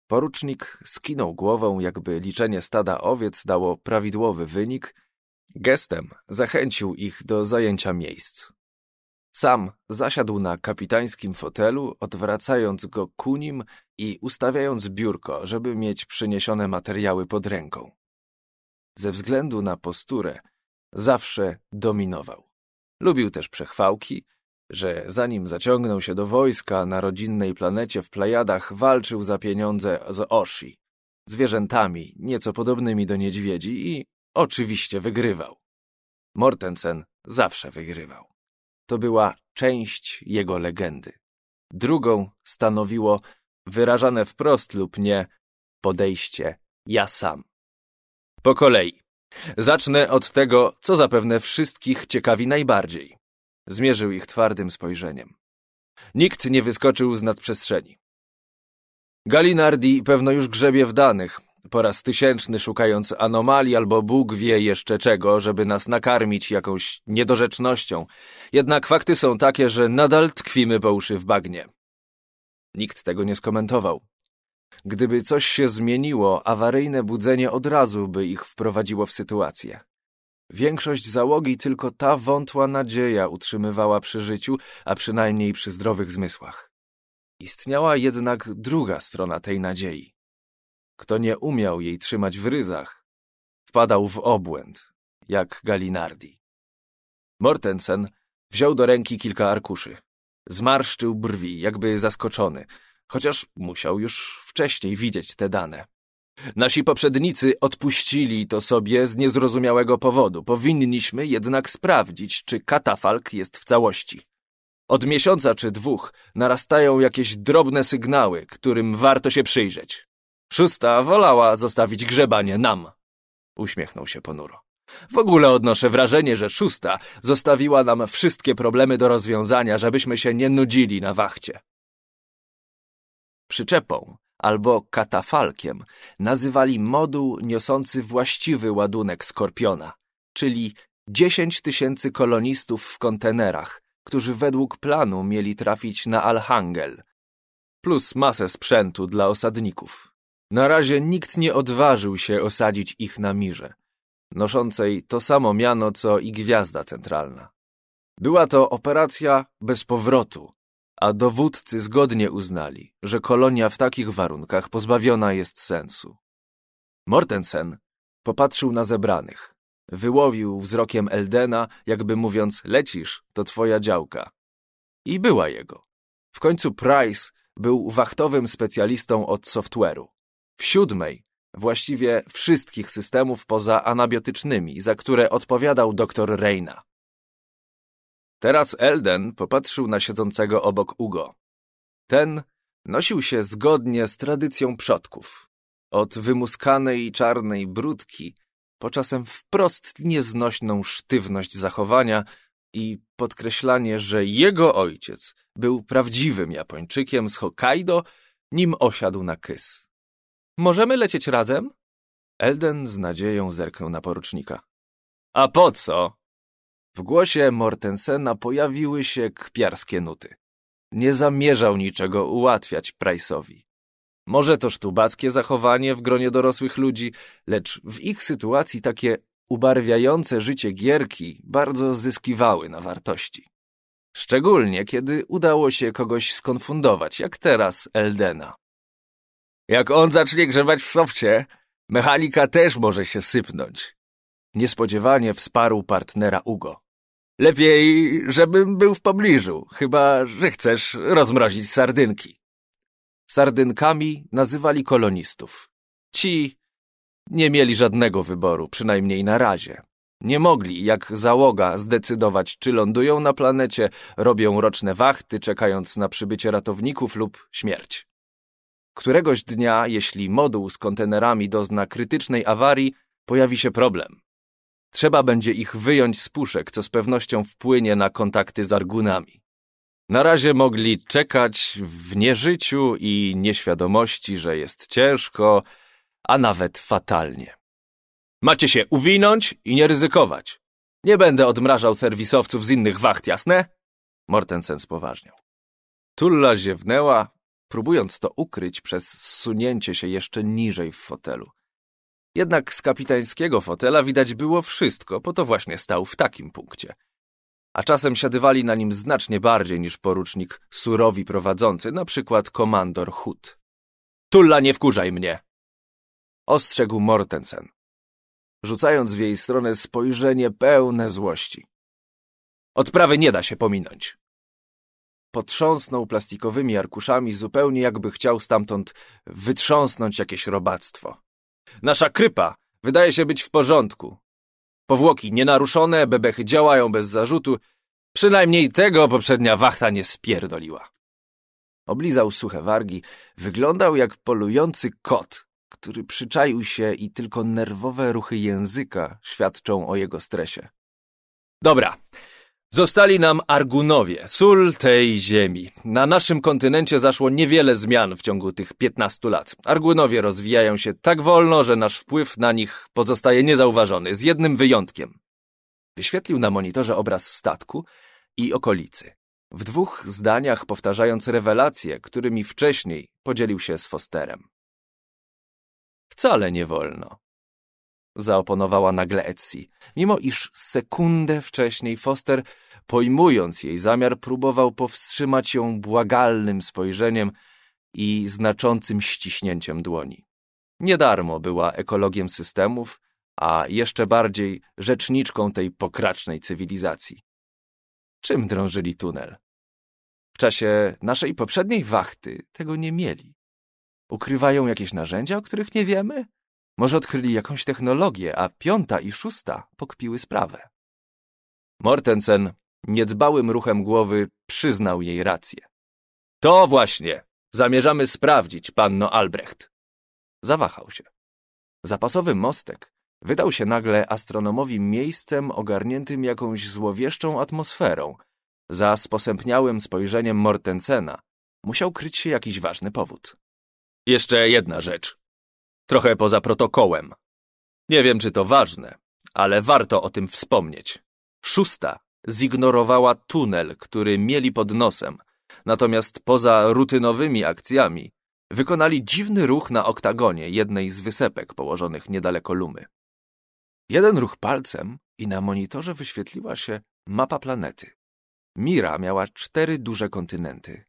Porucznik skinął głową, jakby liczenie stada owiec dało prawidłowy wynik. Gestem zachęcił ich do zajęcia miejsc. Sam zasiadł na kapitańskim fotelu, odwracając go ku nim i ustawiając biurko, żeby mieć przyniesione materiały pod ręką. Ze względu na posturę zawsze dominował. Lubił też przechwałki, że zanim zaciągnął się do wojska na rodzinnej planecie w Plejadach walczył za pieniądze z Oshi, zwierzętami nieco podobnymi do niedźwiedzi i oczywiście wygrywał. Mortensen zawsze wygrywał. To była część jego legendy. Drugą stanowiło, wyrażane wprost lub nie, podejście ja sam. Po kolei. Zacznę od tego, co zapewne wszystkich ciekawi najbardziej. Zmierzył ich twardym spojrzeniem. Nikt nie wyskoczył z nadprzestrzeni. Galinardi pewno już grzebie w danych, po raz tysięczny szukając anomalii albo Bóg wie jeszcze czego, żeby nas nakarmić jakąś niedorzecznością. Jednak fakty są takie, że nadal tkwimy po uszy w bagnie. Nikt tego nie skomentował. Gdyby coś się zmieniło, awaryjne budzenie od razu by ich wprowadziło w sytuację. Większość załogi tylko ta wątła nadzieja utrzymywała przy życiu, a przynajmniej przy zdrowych zmysłach. Istniała jednak druga strona tej nadziei. Kto nie umiał jej trzymać w ryzach, wpadał w obłęd, jak Galinardi. Mortensen wziął do ręki kilka arkuszy. Zmarszczył brwi, jakby zaskoczony, chociaż musiał już wcześniej widzieć te dane. Nasi poprzednicy odpuścili to sobie z niezrozumiałego powodu. Powinniśmy jednak sprawdzić, czy katafalk jest w całości. Od miesiąca czy dwóch narastają jakieś drobne sygnały, którym warto się przyjrzeć. Szósta wolała zostawić grzebanie nam. Uśmiechnął się ponuro. W ogóle odnoszę wrażenie, że szósta zostawiła nam wszystkie problemy do rozwiązania, żebyśmy się nie nudzili na wachcie. Przyczepą albo katafalkiem nazywali moduł niosący właściwy ładunek Skorpiona, czyli 10 tysięcy kolonistów w kontenerach, którzy według planu mieli trafić na Alhangel, plus masę sprzętu dla osadników. Na razie nikt nie odważył się osadzić ich na mirze, noszącej to samo miano co i gwiazda centralna. Była to operacja bez powrotu, a dowódcy zgodnie uznali, że kolonia w takich warunkach pozbawiona jest sensu. Mortensen popatrzył na zebranych. Wyłowił wzrokiem Eldena, jakby mówiąc, lecisz, to twoja działka. I była jego. W końcu Price był wachtowym specjalistą od software'u. W siódmej, właściwie wszystkich systemów poza anabiotycznymi, za które odpowiadał dr Reina. Teraz Elden popatrzył na siedzącego obok Ugo. Ten nosił się zgodnie z tradycją przodków. Od wymuskanej czarnej brudki, po czasem wprost nieznośną sztywność zachowania i podkreślanie, że jego ojciec był prawdziwym Japończykiem z Hokkaido, nim osiadł na kys. Możemy lecieć razem? Elden z nadzieją zerknął na porucznika. A po co? W głosie Mortensena pojawiły się kpiarskie nuty. Nie zamierzał niczego ułatwiać Price'owi. Może to sztubackie zachowanie w gronie dorosłych ludzi, lecz w ich sytuacji takie ubarwiające życie gierki bardzo zyskiwały na wartości. Szczególnie, kiedy udało się kogoś skonfundować, jak teraz Eldena. Jak on zacznie grzebać w sofcie, mechanika też może się sypnąć. Niespodziewanie wsparł partnera Ugo. Lepiej, żebym był w pobliżu, chyba że chcesz rozmrozić sardynki. Sardynkami nazywali kolonistów. Ci nie mieli żadnego wyboru, przynajmniej na razie. Nie mogli, jak załoga, zdecydować, czy lądują na planecie, robią roczne wachty, czekając na przybycie ratowników lub śmierć. Któregoś dnia, jeśli moduł z kontenerami dozna krytycznej awarii, pojawi się problem. Trzeba będzie ich wyjąć z puszek, co z pewnością wpłynie na kontakty z argunami. Na razie mogli czekać w nieżyciu i nieświadomości, że jest ciężko, a nawet fatalnie. Macie się uwinąć i nie ryzykować. Nie będę odmrażał serwisowców z innych wacht, jasne? Mortensen spoważniał. Tulla ziewnęła, próbując to ukryć przez zsunięcie się jeszcze niżej w fotelu. Jednak z kapitańskiego fotela widać było wszystko, po to właśnie stał w takim punkcie. A czasem siadywali na nim znacznie bardziej niż porucznik surowi prowadzący, na przykład komandor Hood. Tulla, nie wkurzaj mnie! Ostrzegł Mortensen, rzucając w jej stronę spojrzenie pełne złości. Odprawy nie da się pominąć. Potrząsnął plastikowymi arkuszami, zupełnie jakby chciał stamtąd wytrząsnąć jakieś robactwo. Nasza krypa wydaje się być w porządku. Powłoki nienaruszone, bebechy działają bez zarzutu. Przynajmniej tego poprzednia wachta nie spierdoliła. Oblizał suche wargi, wyglądał jak polujący kot, który przyczaił się i tylko nerwowe ruchy języka świadczą o jego stresie. Dobra, Zostali nam Argunowie, sól tej ziemi. Na naszym kontynencie zaszło niewiele zmian w ciągu tych 15 lat. Argunowie rozwijają się tak wolno, że nasz wpływ na nich pozostaje niezauważony, z jednym wyjątkiem. Wyświetlił na monitorze obraz statku i okolicy. W dwóch zdaniach powtarzając rewelacje, którymi wcześniej podzielił się z Fosterem. Wcale nie wolno zaoponowała nagle Etsy, mimo iż sekundę wcześniej Foster, pojmując jej zamiar, próbował powstrzymać ją błagalnym spojrzeniem i znaczącym ściśnięciem dłoni. Nie darmo była ekologiem systemów, a jeszcze bardziej rzeczniczką tej pokracznej cywilizacji. Czym drążyli tunel? W czasie naszej poprzedniej wachty tego nie mieli. Ukrywają jakieś narzędzia, o których nie wiemy? Może odkryli jakąś technologię, a piąta i szósta pokpiły sprawę. Mortensen niedbałym ruchem głowy przyznał jej rację. To właśnie zamierzamy sprawdzić, panno Albrecht. Zawahał się. Zapasowy mostek wydał się nagle astronomowi miejscem ogarniętym jakąś złowieszczą atmosferą. Za sposępniałym spojrzeniem Mortensena musiał kryć się jakiś ważny powód. Jeszcze jedna rzecz, Trochę poza protokołem. Nie wiem, czy to ważne, ale warto o tym wspomnieć. Szósta zignorowała tunel, który mieli pod nosem, natomiast poza rutynowymi akcjami wykonali dziwny ruch na oktagonie jednej z wysepek położonych niedaleko lumy. Jeden ruch palcem i na monitorze wyświetliła się mapa planety. Mira miała cztery duże kontynenty.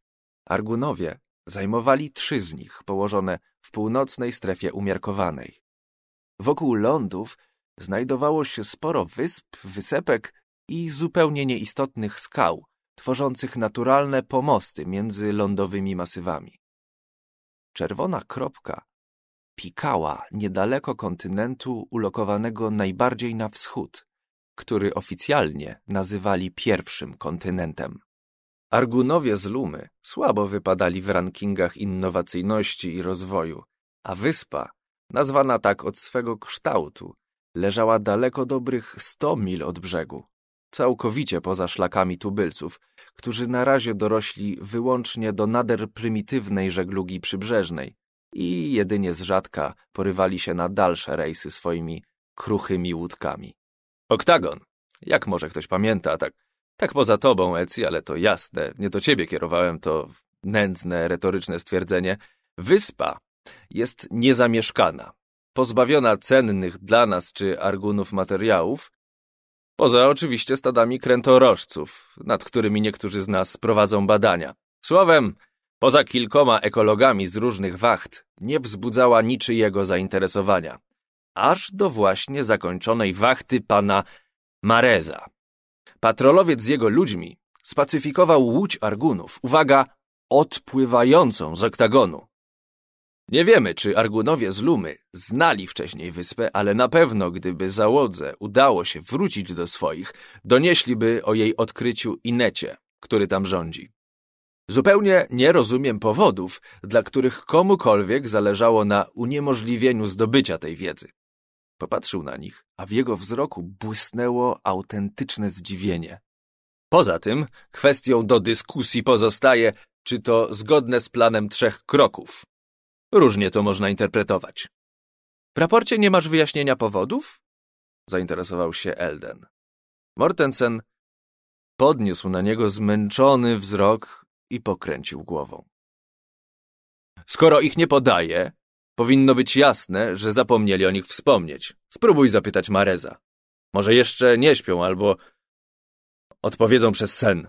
Argunowie Zajmowali trzy z nich, położone w północnej strefie umiarkowanej. Wokół lądów znajdowało się sporo wysp, wysepek i zupełnie nieistotnych skał, tworzących naturalne pomosty między lądowymi masywami. Czerwona kropka pikała niedaleko kontynentu ulokowanego najbardziej na wschód, który oficjalnie nazywali pierwszym kontynentem. Argunowie z Lumy słabo wypadali w rankingach innowacyjności i rozwoju, a wyspa, nazwana tak od swego kształtu, leżała daleko dobrych 100 mil od brzegu, całkowicie poza szlakami tubylców, którzy na razie dorośli wyłącznie do nader prymitywnej żeglugi przybrzeżnej i jedynie z rzadka porywali się na dalsze rejsy swoimi kruchymi łódkami. Oktagon, jak może ktoś pamięta, tak tak poza tobą, Eci, ale to jasne, nie do ciebie kierowałem to nędzne, retoryczne stwierdzenie. Wyspa jest niezamieszkana, pozbawiona cennych dla nas czy argunów materiałów, poza oczywiście stadami krętorożców, nad którymi niektórzy z nas prowadzą badania. Słowem, poza kilkoma ekologami z różnych wacht, nie wzbudzała niczyjego zainteresowania. Aż do właśnie zakończonej wachty pana Mareza. Patrolowiec z jego ludźmi spacyfikował łódź Argunów, uwaga, odpływającą z oktagonu. Nie wiemy, czy Argunowie z Lumy znali wcześniej wyspę, ale na pewno, gdyby załodze udało się wrócić do swoich, donieśliby o jej odkryciu Inecie, który tam rządzi. Zupełnie nie rozumiem powodów, dla których komukolwiek zależało na uniemożliwieniu zdobycia tej wiedzy. Popatrzył na nich, a w jego wzroku błysnęło autentyczne zdziwienie. Poza tym kwestią do dyskusji pozostaje, czy to zgodne z planem trzech kroków. Różnie to można interpretować. W raporcie nie masz wyjaśnienia powodów? Zainteresował się Elden. Mortensen podniósł na niego zmęczony wzrok i pokręcił głową. Skoro ich nie podaje, Powinno być jasne, że zapomnieli o nich wspomnieć. Spróbuj zapytać Mareza. Może jeszcze nie śpią albo odpowiedzą przez sen.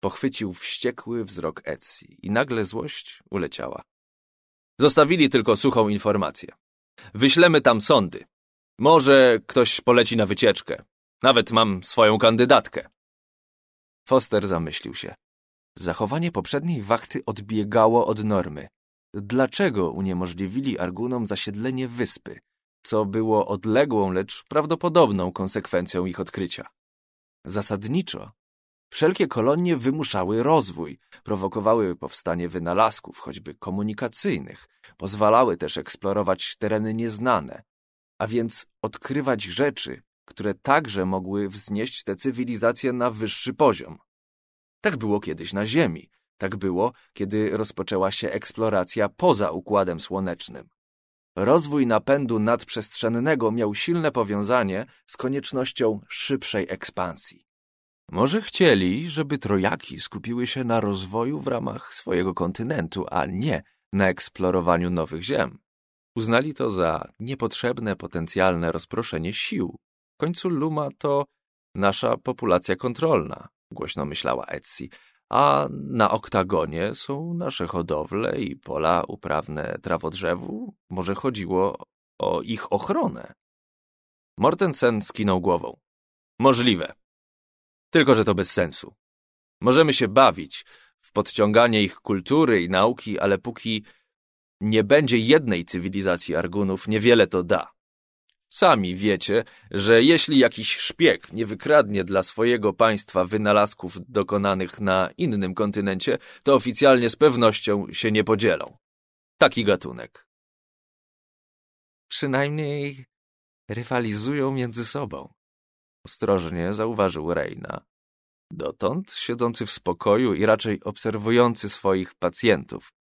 Pochwycił wściekły wzrok Etsy i nagle złość uleciała. Zostawili tylko suchą informację. Wyślemy tam sądy. Może ktoś poleci na wycieczkę. Nawet mam swoją kandydatkę. Foster zamyślił się. Zachowanie poprzedniej wachty odbiegało od normy dlaczego uniemożliwili Argunom zasiedlenie wyspy, co było odległą, lecz prawdopodobną konsekwencją ich odkrycia. Zasadniczo, wszelkie kolonie wymuszały rozwój, prowokowały powstanie wynalazków, choćby komunikacyjnych, pozwalały też eksplorować tereny nieznane, a więc odkrywać rzeczy, które także mogły wznieść te cywilizacje na wyższy poziom. Tak było kiedyś na Ziemi, tak było, kiedy rozpoczęła się eksploracja poza Układem Słonecznym. Rozwój napędu nadprzestrzennego miał silne powiązanie z koniecznością szybszej ekspansji. Może chcieli, żeby trojaki skupiły się na rozwoju w ramach swojego kontynentu, a nie na eksplorowaniu nowych ziem. Uznali to za niepotrzebne potencjalne rozproszenie sił. W końcu Luma to nasza populacja kontrolna, głośno myślała Etsy a na oktagonie są nasze hodowle i pola uprawne trawodrzewu. Może chodziło o ich ochronę. Mortensen skinął głową. Możliwe. Tylko, że to bez sensu. Możemy się bawić w podciąganie ich kultury i nauki, ale póki nie będzie jednej cywilizacji Argunów, niewiele to da. Sami wiecie, że jeśli jakiś szpieg nie wykradnie dla swojego państwa wynalazków dokonanych na innym kontynencie, to oficjalnie z pewnością się nie podzielą. Taki gatunek. Przynajmniej rywalizują między sobą. Ostrożnie zauważył Reina. Dotąd siedzący w spokoju i raczej obserwujący swoich pacjentów.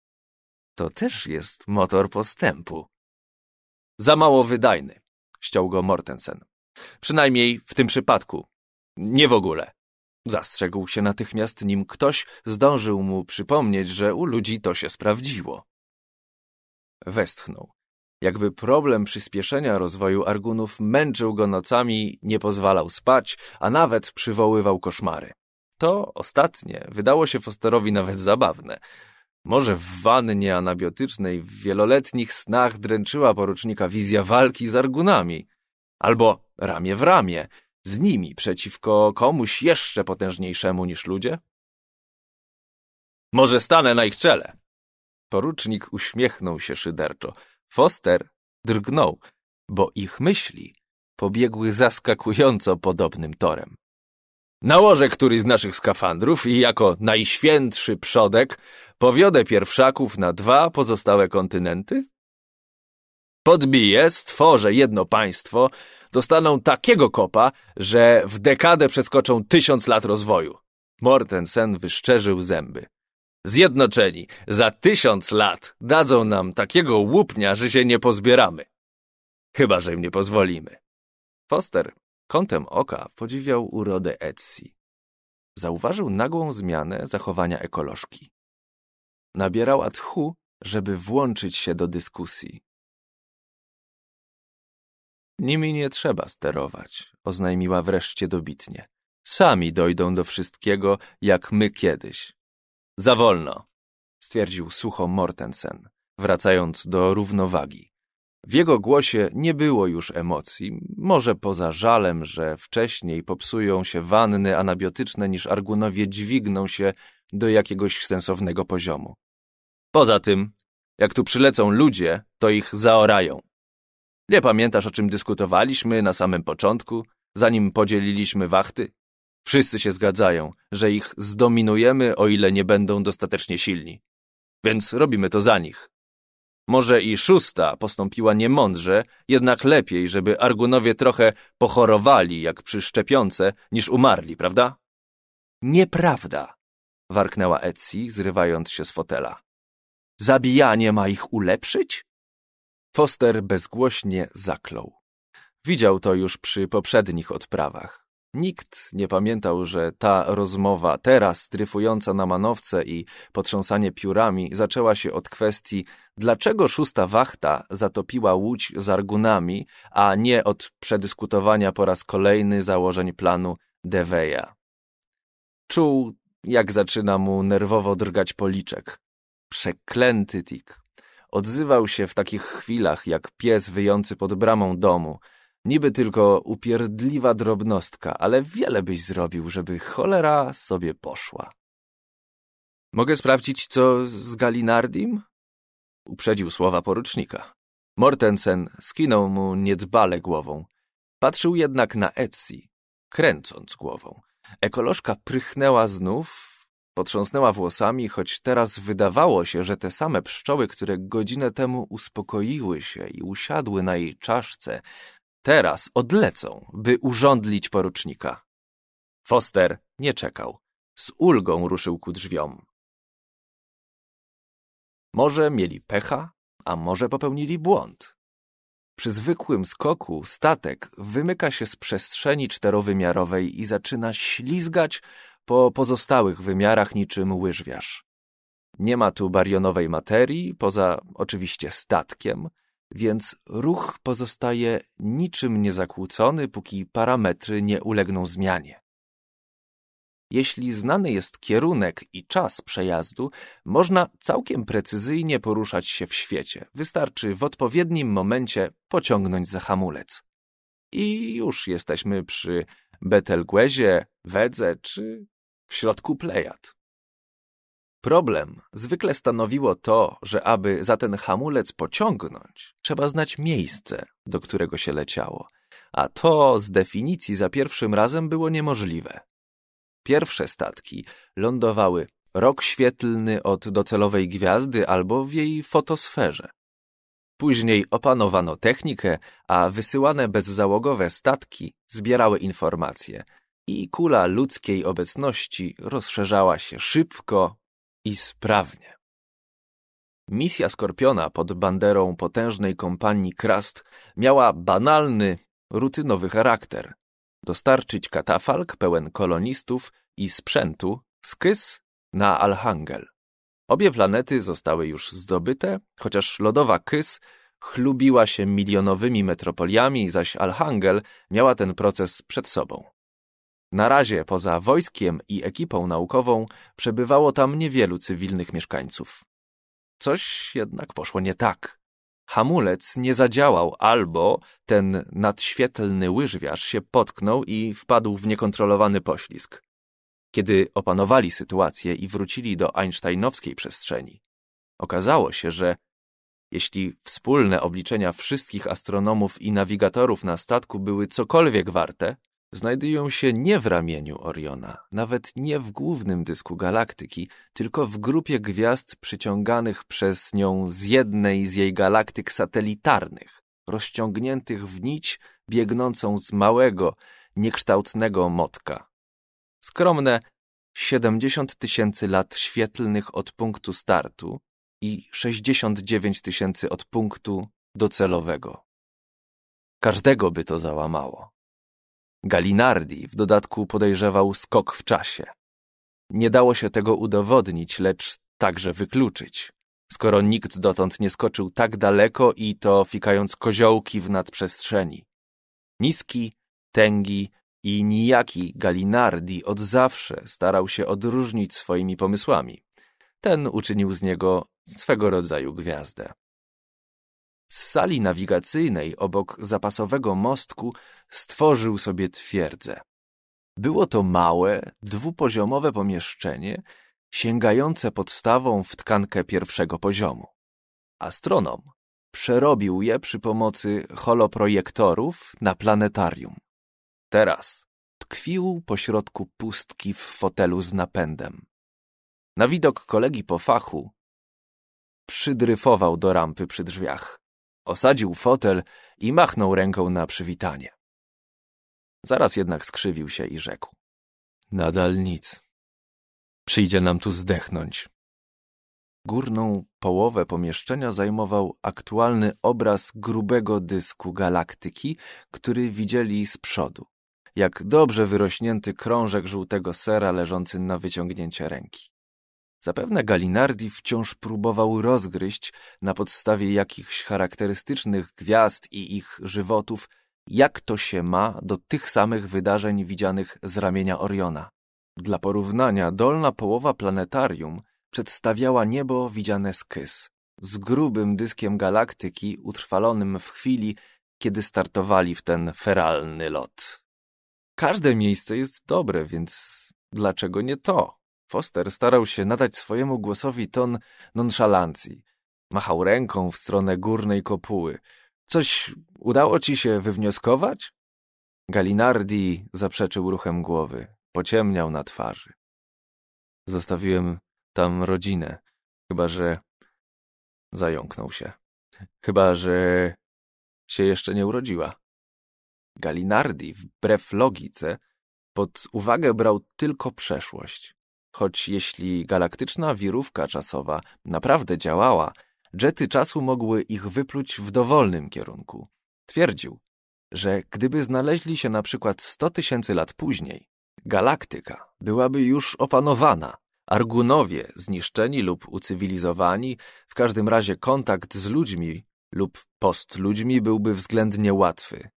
To też jest motor postępu. Za mało wydajny ściął go Mortensen. Przynajmniej w tym przypadku. Nie w ogóle. Zastrzegł się natychmiast, nim ktoś zdążył mu przypomnieć, że u ludzi to się sprawdziło. Westchnął. Jakby problem przyspieszenia rozwoju argunów męczył go nocami, nie pozwalał spać, a nawet przywoływał koszmary. To ostatnie wydało się Fosterowi nawet zabawne – może w wannie anabiotycznej w wieloletnich snach dręczyła porucznika wizja walki z argunami. Albo ramię w ramię, z nimi przeciwko komuś jeszcze potężniejszemu niż ludzie? Może stanę na ich czele. Porucznik uśmiechnął się szyderczo. Foster drgnął, bo ich myśli pobiegły zaskakująco podobnym torem. Nałożę któryś z naszych skafandrów i jako najświętszy przodek powiodę pierwszaków na dwa pozostałe kontynenty? Podbiję, stworzę jedno państwo, dostaną takiego kopa, że w dekadę przeskoczą tysiąc lat rozwoju. Mortensen wyszczerzył zęby. Zjednoczeni, za tysiąc lat dadzą nam takiego łupnia, że się nie pozbieramy. Chyba, że im nie pozwolimy. Foster Kątem oka podziwiał urodę Etsy. Zauważył nagłą zmianę zachowania ekolożki. nabierała tchu, żeby włączyć się do dyskusji. Nimi nie trzeba sterować, oznajmiła wreszcie dobitnie. Sami dojdą do wszystkiego, jak my kiedyś. Za wolno, stwierdził sucho Mortensen, wracając do równowagi. W jego głosie nie było już emocji, może poza żalem, że wcześniej popsują się wanny anabiotyczne, niż Argunowie dźwigną się do jakiegoś sensownego poziomu. Poza tym, jak tu przylecą ludzie, to ich zaorają. Nie pamiętasz, o czym dyskutowaliśmy na samym początku, zanim podzieliliśmy wachty? Wszyscy się zgadzają, że ich zdominujemy, o ile nie będą dostatecznie silni. Więc robimy to za nich. Może i szósta postąpiła niemądrze, jednak lepiej, żeby Argunowie trochę pochorowali jak przy szczepionce, niż umarli, prawda? Nieprawda, warknęła Etsy, zrywając się z fotela. Zabijanie ma ich ulepszyć? Foster bezgłośnie zaklął. Widział to już przy poprzednich odprawach. Nikt nie pamiętał, że ta rozmowa, teraz dryfująca na manowce i potrząsanie piórami, zaczęła się od kwestii, dlaczego szósta wachta zatopiła łódź z argunami, a nie od przedyskutowania po raz kolejny założeń planu Deveja. Czuł, jak zaczyna mu nerwowo drgać policzek. Przeklęty tik. Odzywał się w takich chwilach, jak pies wyjący pod bramą domu – Niby tylko upierdliwa drobnostka, ale wiele byś zrobił, żeby cholera sobie poszła. Mogę sprawdzić, co z Galinardim? Uprzedził słowa porucznika. Mortensen skinął mu niedbale głową. Patrzył jednak na Etsy, kręcąc głową. Ekolożka prychnęła znów, Potrząsnęła włosami, choć teraz wydawało się, że te same pszczoły, które godzinę temu uspokoiły się i usiadły na jej czaszce, Teraz odlecą, by urządlić porucznika. Foster nie czekał. Z ulgą ruszył ku drzwiom. Może mieli pecha, a może popełnili błąd. Przy zwykłym skoku statek wymyka się z przestrzeni czterowymiarowej i zaczyna ślizgać po pozostałych wymiarach niczym łyżwiarz. Nie ma tu barionowej materii, poza oczywiście statkiem – więc ruch pozostaje niczym niezakłócony, póki parametry nie ulegną zmianie. Jeśli znany jest kierunek i czas przejazdu, można całkiem precyzyjnie poruszać się w świecie. Wystarczy w odpowiednim momencie pociągnąć za hamulec. I już jesteśmy przy Betelgeuse, Wedze czy w środku Plejad. Problem zwykle stanowiło to, że aby za ten hamulec pociągnąć, trzeba znać miejsce, do którego się leciało, a to z definicji za pierwszym razem było niemożliwe. Pierwsze statki lądowały rok świetlny od docelowej gwiazdy albo w jej fotosferze. Później opanowano technikę, a wysyłane bezzałogowe statki zbierały informacje i kula ludzkiej obecności rozszerzała się szybko i sprawnie. Misja Skorpiona pod banderą potężnej kompanii Krast miała banalny, rutynowy charakter. Dostarczyć katafalk pełen kolonistów i sprzętu z Kys na Alhangel. Obie planety zostały już zdobyte, chociaż lodowa Kys chlubiła się milionowymi metropoliami, zaś Alhangel miała ten proces przed sobą. Na razie, poza wojskiem i ekipą naukową, przebywało tam niewielu cywilnych mieszkańców. Coś jednak poszło nie tak. Hamulec nie zadziałał, albo ten nadświetlny łyżwiarz się potknął i wpadł w niekontrolowany poślizg. Kiedy opanowali sytuację i wrócili do einsteinowskiej przestrzeni, okazało się, że jeśli wspólne obliczenia wszystkich astronomów i nawigatorów na statku były cokolwiek warte, znajdują się nie w ramieniu Oriona, nawet nie w głównym dysku galaktyki, tylko w grupie gwiazd przyciąganych przez nią z jednej z jej galaktyk satelitarnych, rozciągniętych w nić biegnącą z małego, niekształtnego motka. Skromne 70 tysięcy lat świetlnych od punktu startu i 69 tysięcy od punktu docelowego. Każdego by to załamało. Galinardi w dodatku podejrzewał skok w czasie. Nie dało się tego udowodnić, lecz także wykluczyć. Skoro nikt dotąd nie skoczył tak daleko i to fikając koziołki w nadprzestrzeni. Niski, tęgi i nijaki Galinardi od zawsze starał się odróżnić swoimi pomysłami. Ten uczynił z niego swego rodzaju gwiazdę. Z sali nawigacyjnej obok zapasowego mostku stworzył sobie twierdzę. Było to małe, dwupoziomowe pomieszczenie, sięgające podstawą w tkankę pierwszego poziomu. Astronom przerobił je przy pomocy holoprojektorów na planetarium. Teraz tkwił pośrodku pustki w fotelu z napędem. Na widok kolegi po fachu przydryfował do rampy przy drzwiach. Osadził fotel i machnął ręką na przywitanie. Zaraz jednak skrzywił się i rzekł. Nadal nic. Przyjdzie nam tu zdechnąć. Górną połowę pomieszczenia zajmował aktualny obraz grubego dysku galaktyki, który widzieli z przodu, jak dobrze wyrośnięty krążek żółtego sera leżący na wyciągnięcie ręki. Zapewne Galinardi wciąż próbował rozgryźć na podstawie jakichś charakterystycznych gwiazd i ich żywotów, jak to się ma do tych samych wydarzeń widzianych z ramienia Oriona. Dla porównania dolna połowa planetarium przedstawiała niebo widziane z Kys, z grubym dyskiem galaktyki utrwalonym w chwili, kiedy startowali w ten feralny lot. Każde miejsce jest dobre, więc dlaczego nie to? Foster starał się nadać swojemu głosowi ton nonszalancji. Machał ręką w stronę górnej kopuły. Coś udało ci się wywnioskować? Galinardi zaprzeczył ruchem głowy. Pociemniał na twarzy. Zostawiłem tam rodzinę. Chyba, że... Zająknął się. Chyba, że... się jeszcze nie urodziła. Galinardi, wbrew logice, pod uwagę brał tylko przeszłość. Choć jeśli galaktyczna wirówka czasowa naprawdę działała, jety czasu mogły ich wypluć w dowolnym kierunku. Twierdził, że gdyby znaleźli się na przykład 100 tysięcy lat później, galaktyka byłaby już opanowana, Argunowie zniszczeni lub ucywilizowani, w każdym razie kontakt z ludźmi lub postludźmi byłby względnie łatwy.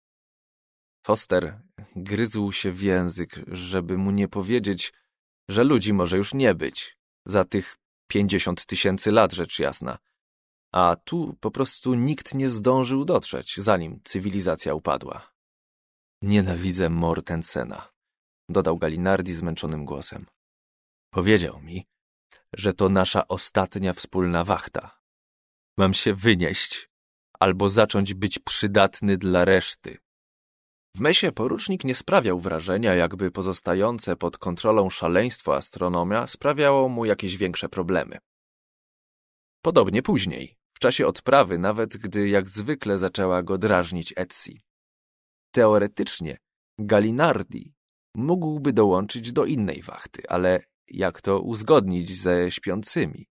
Foster gryzł się w język, żeby mu nie powiedzieć, że ludzi może już nie być. Za tych pięćdziesiąt tysięcy lat, rzecz jasna. A tu po prostu nikt nie zdążył dotrzeć, zanim cywilizacja upadła. Nienawidzę Mortensena, dodał Galinardi zmęczonym głosem. Powiedział mi, że to nasza ostatnia wspólna wachta. Mam się wynieść albo zacząć być przydatny dla reszty. W mesie porucznik nie sprawiał wrażenia, jakby pozostające pod kontrolą szaleństwo astronomia sprawiało mu jakieś większe problemy. Podobnie później, w czasie odprawy, nawet gdy jak zwykle zaczęła go drażnić Etsy. Teoretycznie Galinardi mógłby dołączyć do innej wachty, ale jak to uzgodnić ze śpiącymi?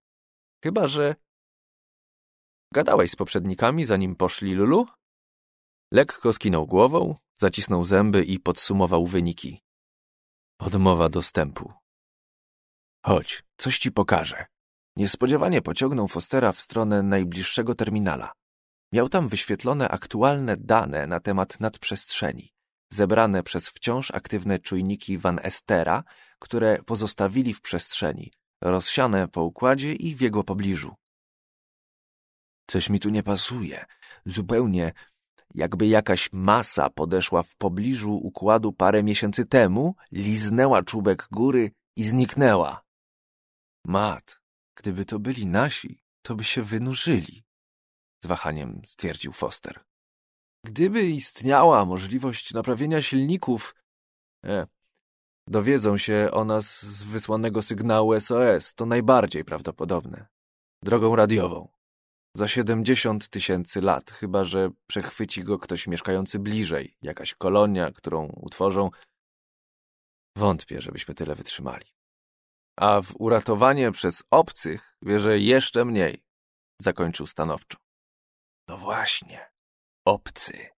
Chyba, że... Gadałeś z poprzednikami, zanim poszli, Lulu? Lekko skinął głową, zacisnął zęby i podsumował wyniki. Odmowa dostępu. Chodź, coś ci pokażę. Niespodziewanie pociągnął Fostera w stronę najbliższego terminala. Miał tam wyświetlone aktualne dane na temat nadprzestrzeni, zebrane przez wciąż aktywne czujniki Van Estera, które pozostawili w przestrzeni, rozsiane po układzie i w jego pobliżu. Coś mi tu nie pasuje. Zupełnie jakby jakaś masa podeszła w pobliżu układu parę miesięcy temu, liznęła czubek góry i zniknęła. Mat, gdyby to byli nasi, to by się wynurzyli, z wahaniem stwierdził Foster. Gdyby istniała możliwość naprawienia silników, e, dowiedzą się o nas z wysłanego sygnału SOS, to najbardziej prawdopodobne. Drogą radiową za 70 tysięcy lat, chyba że przechwyci go ktoś mieszkający bliżej, jakaś kolonia, którą utworzą. Wątpię, żebyśmy tyle wytrzymali. A w uratowanie przez obcych wierzę jeszcze mniej, zakończył stanowczo. No właśnie, obcy.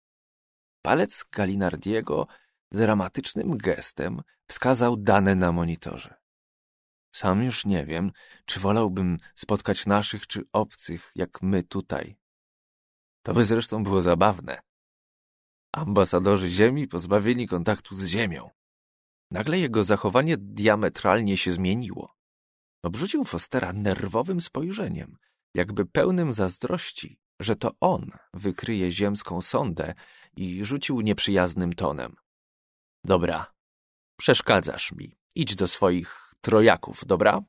Palec Galinardiego dramatycznym gestem wskazał dane na monitorze. Sam już nie wiem, czy wolałbym spotkać naszych czy obcych, jak my tutaj. To by zresztą było zabawne. Ambasadorzy Ziemi pozbawieni kontaktu z Ziemią. Nagle jego zachowanie diametralnie się zmieniło. Obrzucił Fostera nerwowym spojrzeniem, jakby pełnym zazdrości, że to on wykryje ziemską sondę i rzucił nieprzyjaznym tonem. Dobra, przeszkadzasz mi. Idź do swoich trojaków, dobra?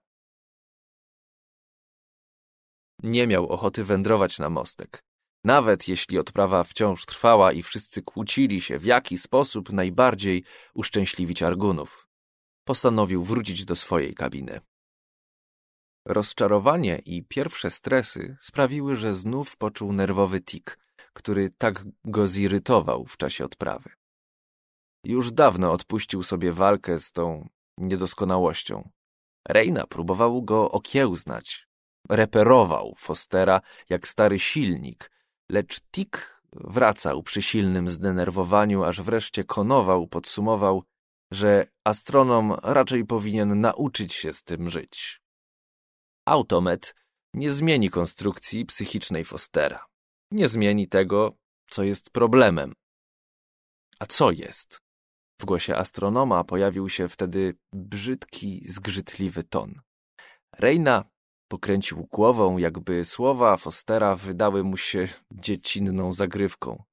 Nie miał ochoty wędrować na mostek. Nawet jeśli odprawa wciąż trwała i wszyscy kłócili się, w jaki sposób najbardziej uszczęśliwić Argunów, postanowił wrócić do swojej kabiny. Rozczarowanie i pierwsze stresy sprawiły, że znów poczuł nerwowy tik, który tak go zirytował w czasie odprawy. Już dawno odpuścił sobie walkę z tą niedoskonałością. Reina próbował go okiełznać. Reperował Fostera jak stary silnik, lecz Tik wracał przy silnym zdenerwowaniu, aż wreszcie konował, podsumował, że astronom raczej powinien nauczyć się z tym żyć. Automet nie zmieni konstrukcji psychicznej Fostera. Nie zmieni tego, co jest problemem. A co jest? W głosie astronoma pojawił się wtedy brzydki, zgrzytliwy ton. Reina pokręcił głową, jakby słowa Fostera wydały mu się dziecinną zagrywką.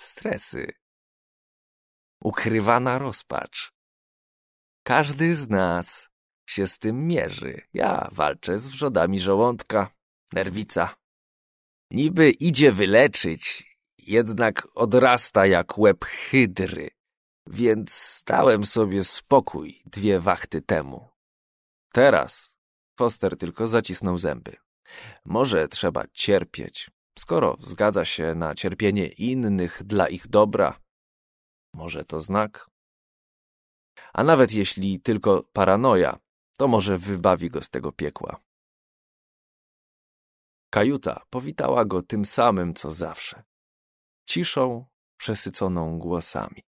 Stresy. Ukrywana rozpacz. Każdy z nas się z tym mierzy. Ja walczę z wrzodami żołądka, nerwica. Niby idzie wyleczyć, jednak odrasta jak łeb hydry. Więc dałem sobie spokój dwie wachty temu. Teraz Foster tylko zacisnął zęby. Może trzeba cierpieć, skoro zgadza się na cierpienie innych dla ich dobra. Może to znak? A nawet jeśli tylko paranoja, to może wybawi go z tego piekła. Kajuta powitała go tym samym, co zawsze. Ciszą, przesyconą głosami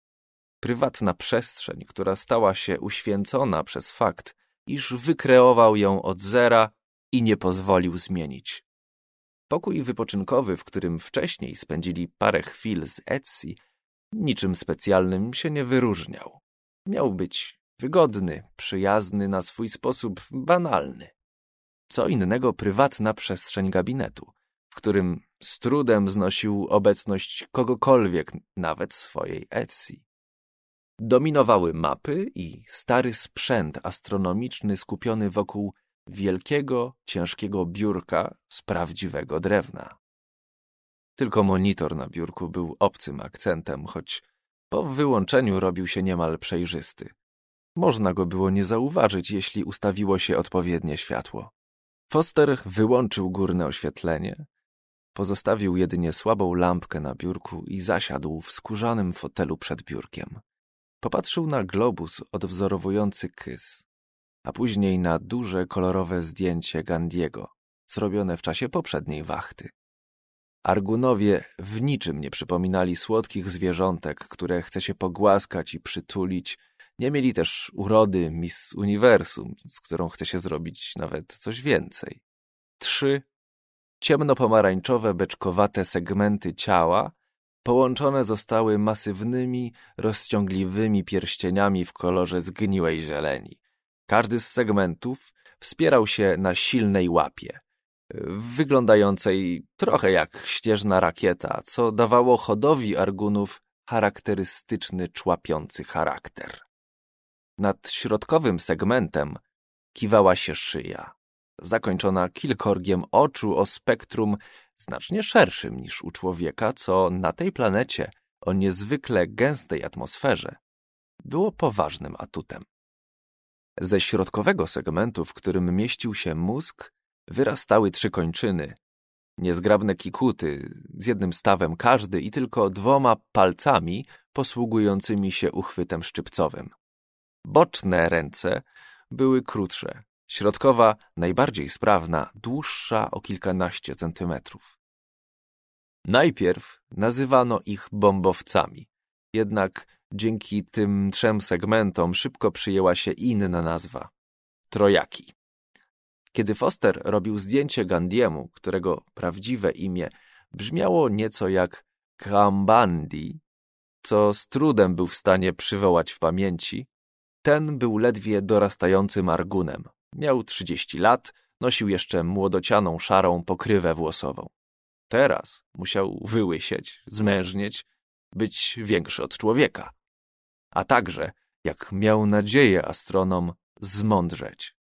prywatna przestrzeń, która stała się uświęcona przez fakt, iż wykreował ją od zera i nie pozwolił zmienić. Pokój wypoczynkowy, w którym wcześniej spędzili parę chwil z Etsy, niczym specjalnym się nie wyróżniał. Miał być wygodny, przyjazny na swój sposób, banalny. Co innego prywatna przestrzeń gabinetu, w którym z trudem znosił obecność kogokolwiek, nawet swojej Etsy. Dominowały mapy i stary sprzęt astronomiczny skupiony wokół wielkiego, ciężkiego biurka z prawdziwego drewna. Tylko monitor na biurku był obcym akcentem, choć po wyłączeniu robił się niemal przejrzysty. Można go było nie zauważyć, jeśli ustawiło się odpowiednie światło. Foster wyłączył górne oświetlenie, pozostawił jedynie słabą lampkę na biurku i zasiadł w skórzanym fotelu przed biurkiem. Popatrzył na globus odwzorowujący kys, a później na duże kolorowe zdjęcie Gandiego, zrobione w czasie poprzedniej wachty. Argunowie w niczym nie przypominali słodkich zwierzątek, które chce się pogłaskać i przytulić. Nie mieli też urody Miss Uniwersum, z którą chce się zrobić nawet coś więcej. Trzy ciemnopomarańczowe, beczkowate segmenty ciała połączone zostały masywnymi, rozciągliwymi pierścieniami w kolorze zgniłej zieleni. Każdy z segmentów wspierał się na silnej łapie, wyglądającej trochę jak śnieżna rakieta, co dawało hodowi argunów charakterystyczny człapiący charakter. Nad środkowym segmentem kiwała się szyja, zakończona kilkorgiem oczu o spektrum znacznie szerszym niż u człowieka, co na tej planecie o niezwykle gęstej atmosferze było poważnym atutem. Ze środkowego segmentu, w którym mieścił się mózg, wyrastały trzy kończyny. Niezgrabne kikuty, z jednym stawem każdy i tylko dwoma palcami posługującymi się uchwytem szczypcowym. Boczne ręce były krótsze, środkowa najbardziej sprawna, dłuższa o kilkanaście centymetrów. Najpierw nazywano ich bombowcami, jednak dzięki tym trzem segmentom szybko przyjęła się inna nazwa trojaki. Kiedy Foster robił zdjęcie Gandiemu, którego prawdziwe imię brzmiało nieco jak Kambandi, co z trudem był w stanie przywołać w pamięci, ten był ledwie dorastającym argunem, Miał 30 lat, nosił jeszcze młodocianą szarą pokrywę włosową. Teraz musiał wyłysieć, zmężnieć, być większy od człowieka. A także, jak miał nadzieję astronom, zmądrzeć.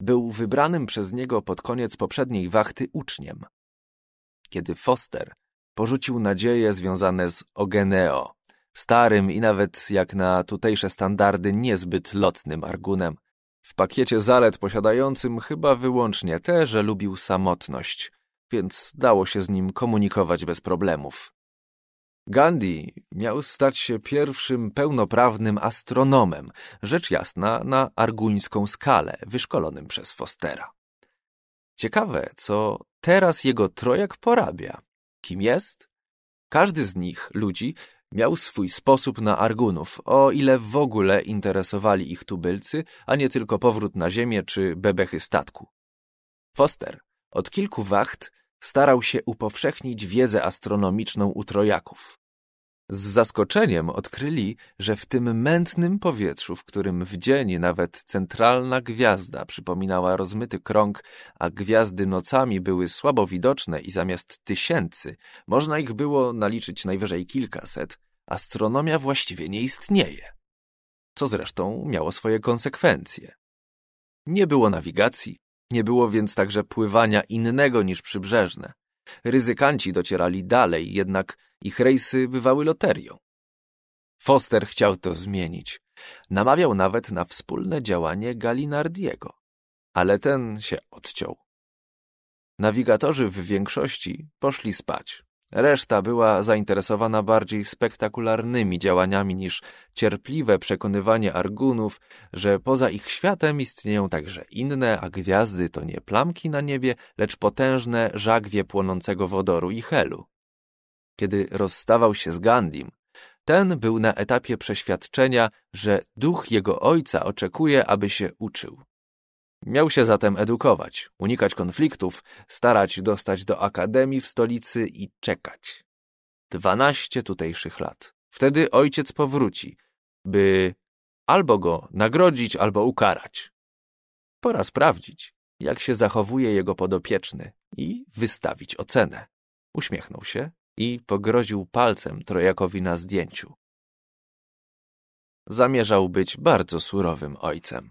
Był wybranym przez niego pod koniec poprzedniej wachty uczniem. Kiedy Foster porzucił nadzieje związane z Ogeneo, starym i nawet jak na tutejsze standardy niezbyt lotnym argunem, w pakiecie zalet posiadającym chyba wyłącznie te, że lubił samotność, więc dało się z nim komunikować bez problemów. Gandhi miał stać się pierwszym pełnoprawnym astronomem, rzecz jasna na arguńską skalę, wyszkolonym przez Fostera. Ciekawe, co teraz jego trojak porabia. Kim jest? Każdy z nich, ludzi, Miał swój sposób na Argunów, o ile w ogóle interesowali ich tubylcy, a nie tylko powrót na ziemię czy bebechy statku. Foster od kilku wacht starał się upowszechnić wiedzę astronomiczną u trojaków. Z zaskoczeniem odkryli, że w tym mętnym powietrzu, w którym w dzień nawet centralna gwiazda przypominała rozmyty krąg, a gwiazdy nocami były słabo widoczne i zamiast tysięcy, można ich było naliczyć najwyżej kilkaset, astronomia właściwie nie istnieje. Co zresztą miało swoje konsekwencje. Nie było nawigacji, nie było więc także pływania innego niż przybrzeżne. Ryzykanci docierali dalej, jednak ich rejsy bywały loterią. Foster chciał to zmienić. Namawiał nawet na wspólne działanie Galinardiego, ale ten się odciął. Nawigatorzy w większości poszli spać. Reszta była zainteresowana bardziej spektakularnymi działaniami niż cierpliwe przekonywanie Argunów, że poza ich światem istnieją także inne, a gwiazdy to nie plamki na niebie, lecz potężne żagwie płonącego wodoru i helu. Kiedy rozstawał się z Gandim, ten był na etapie przeświadczenia, że duch jego ojca oczekuje, aby się uczył. Miał się zatem edukować, unikać konfliktów, starać dostać do akademii w stolicy i czekać. Dwanaście tutejszych lat. Wtedy ojciec powróci, by albo go nagrodzić, albo ukarać. Pora sprawdzić, jak się zachowuje jego podopieczny i wystawić ocenę. Uśmiechnął się i pogroził palcem trojakowi na zdjęciu. Zamierzał być bardzo surowym ojcem.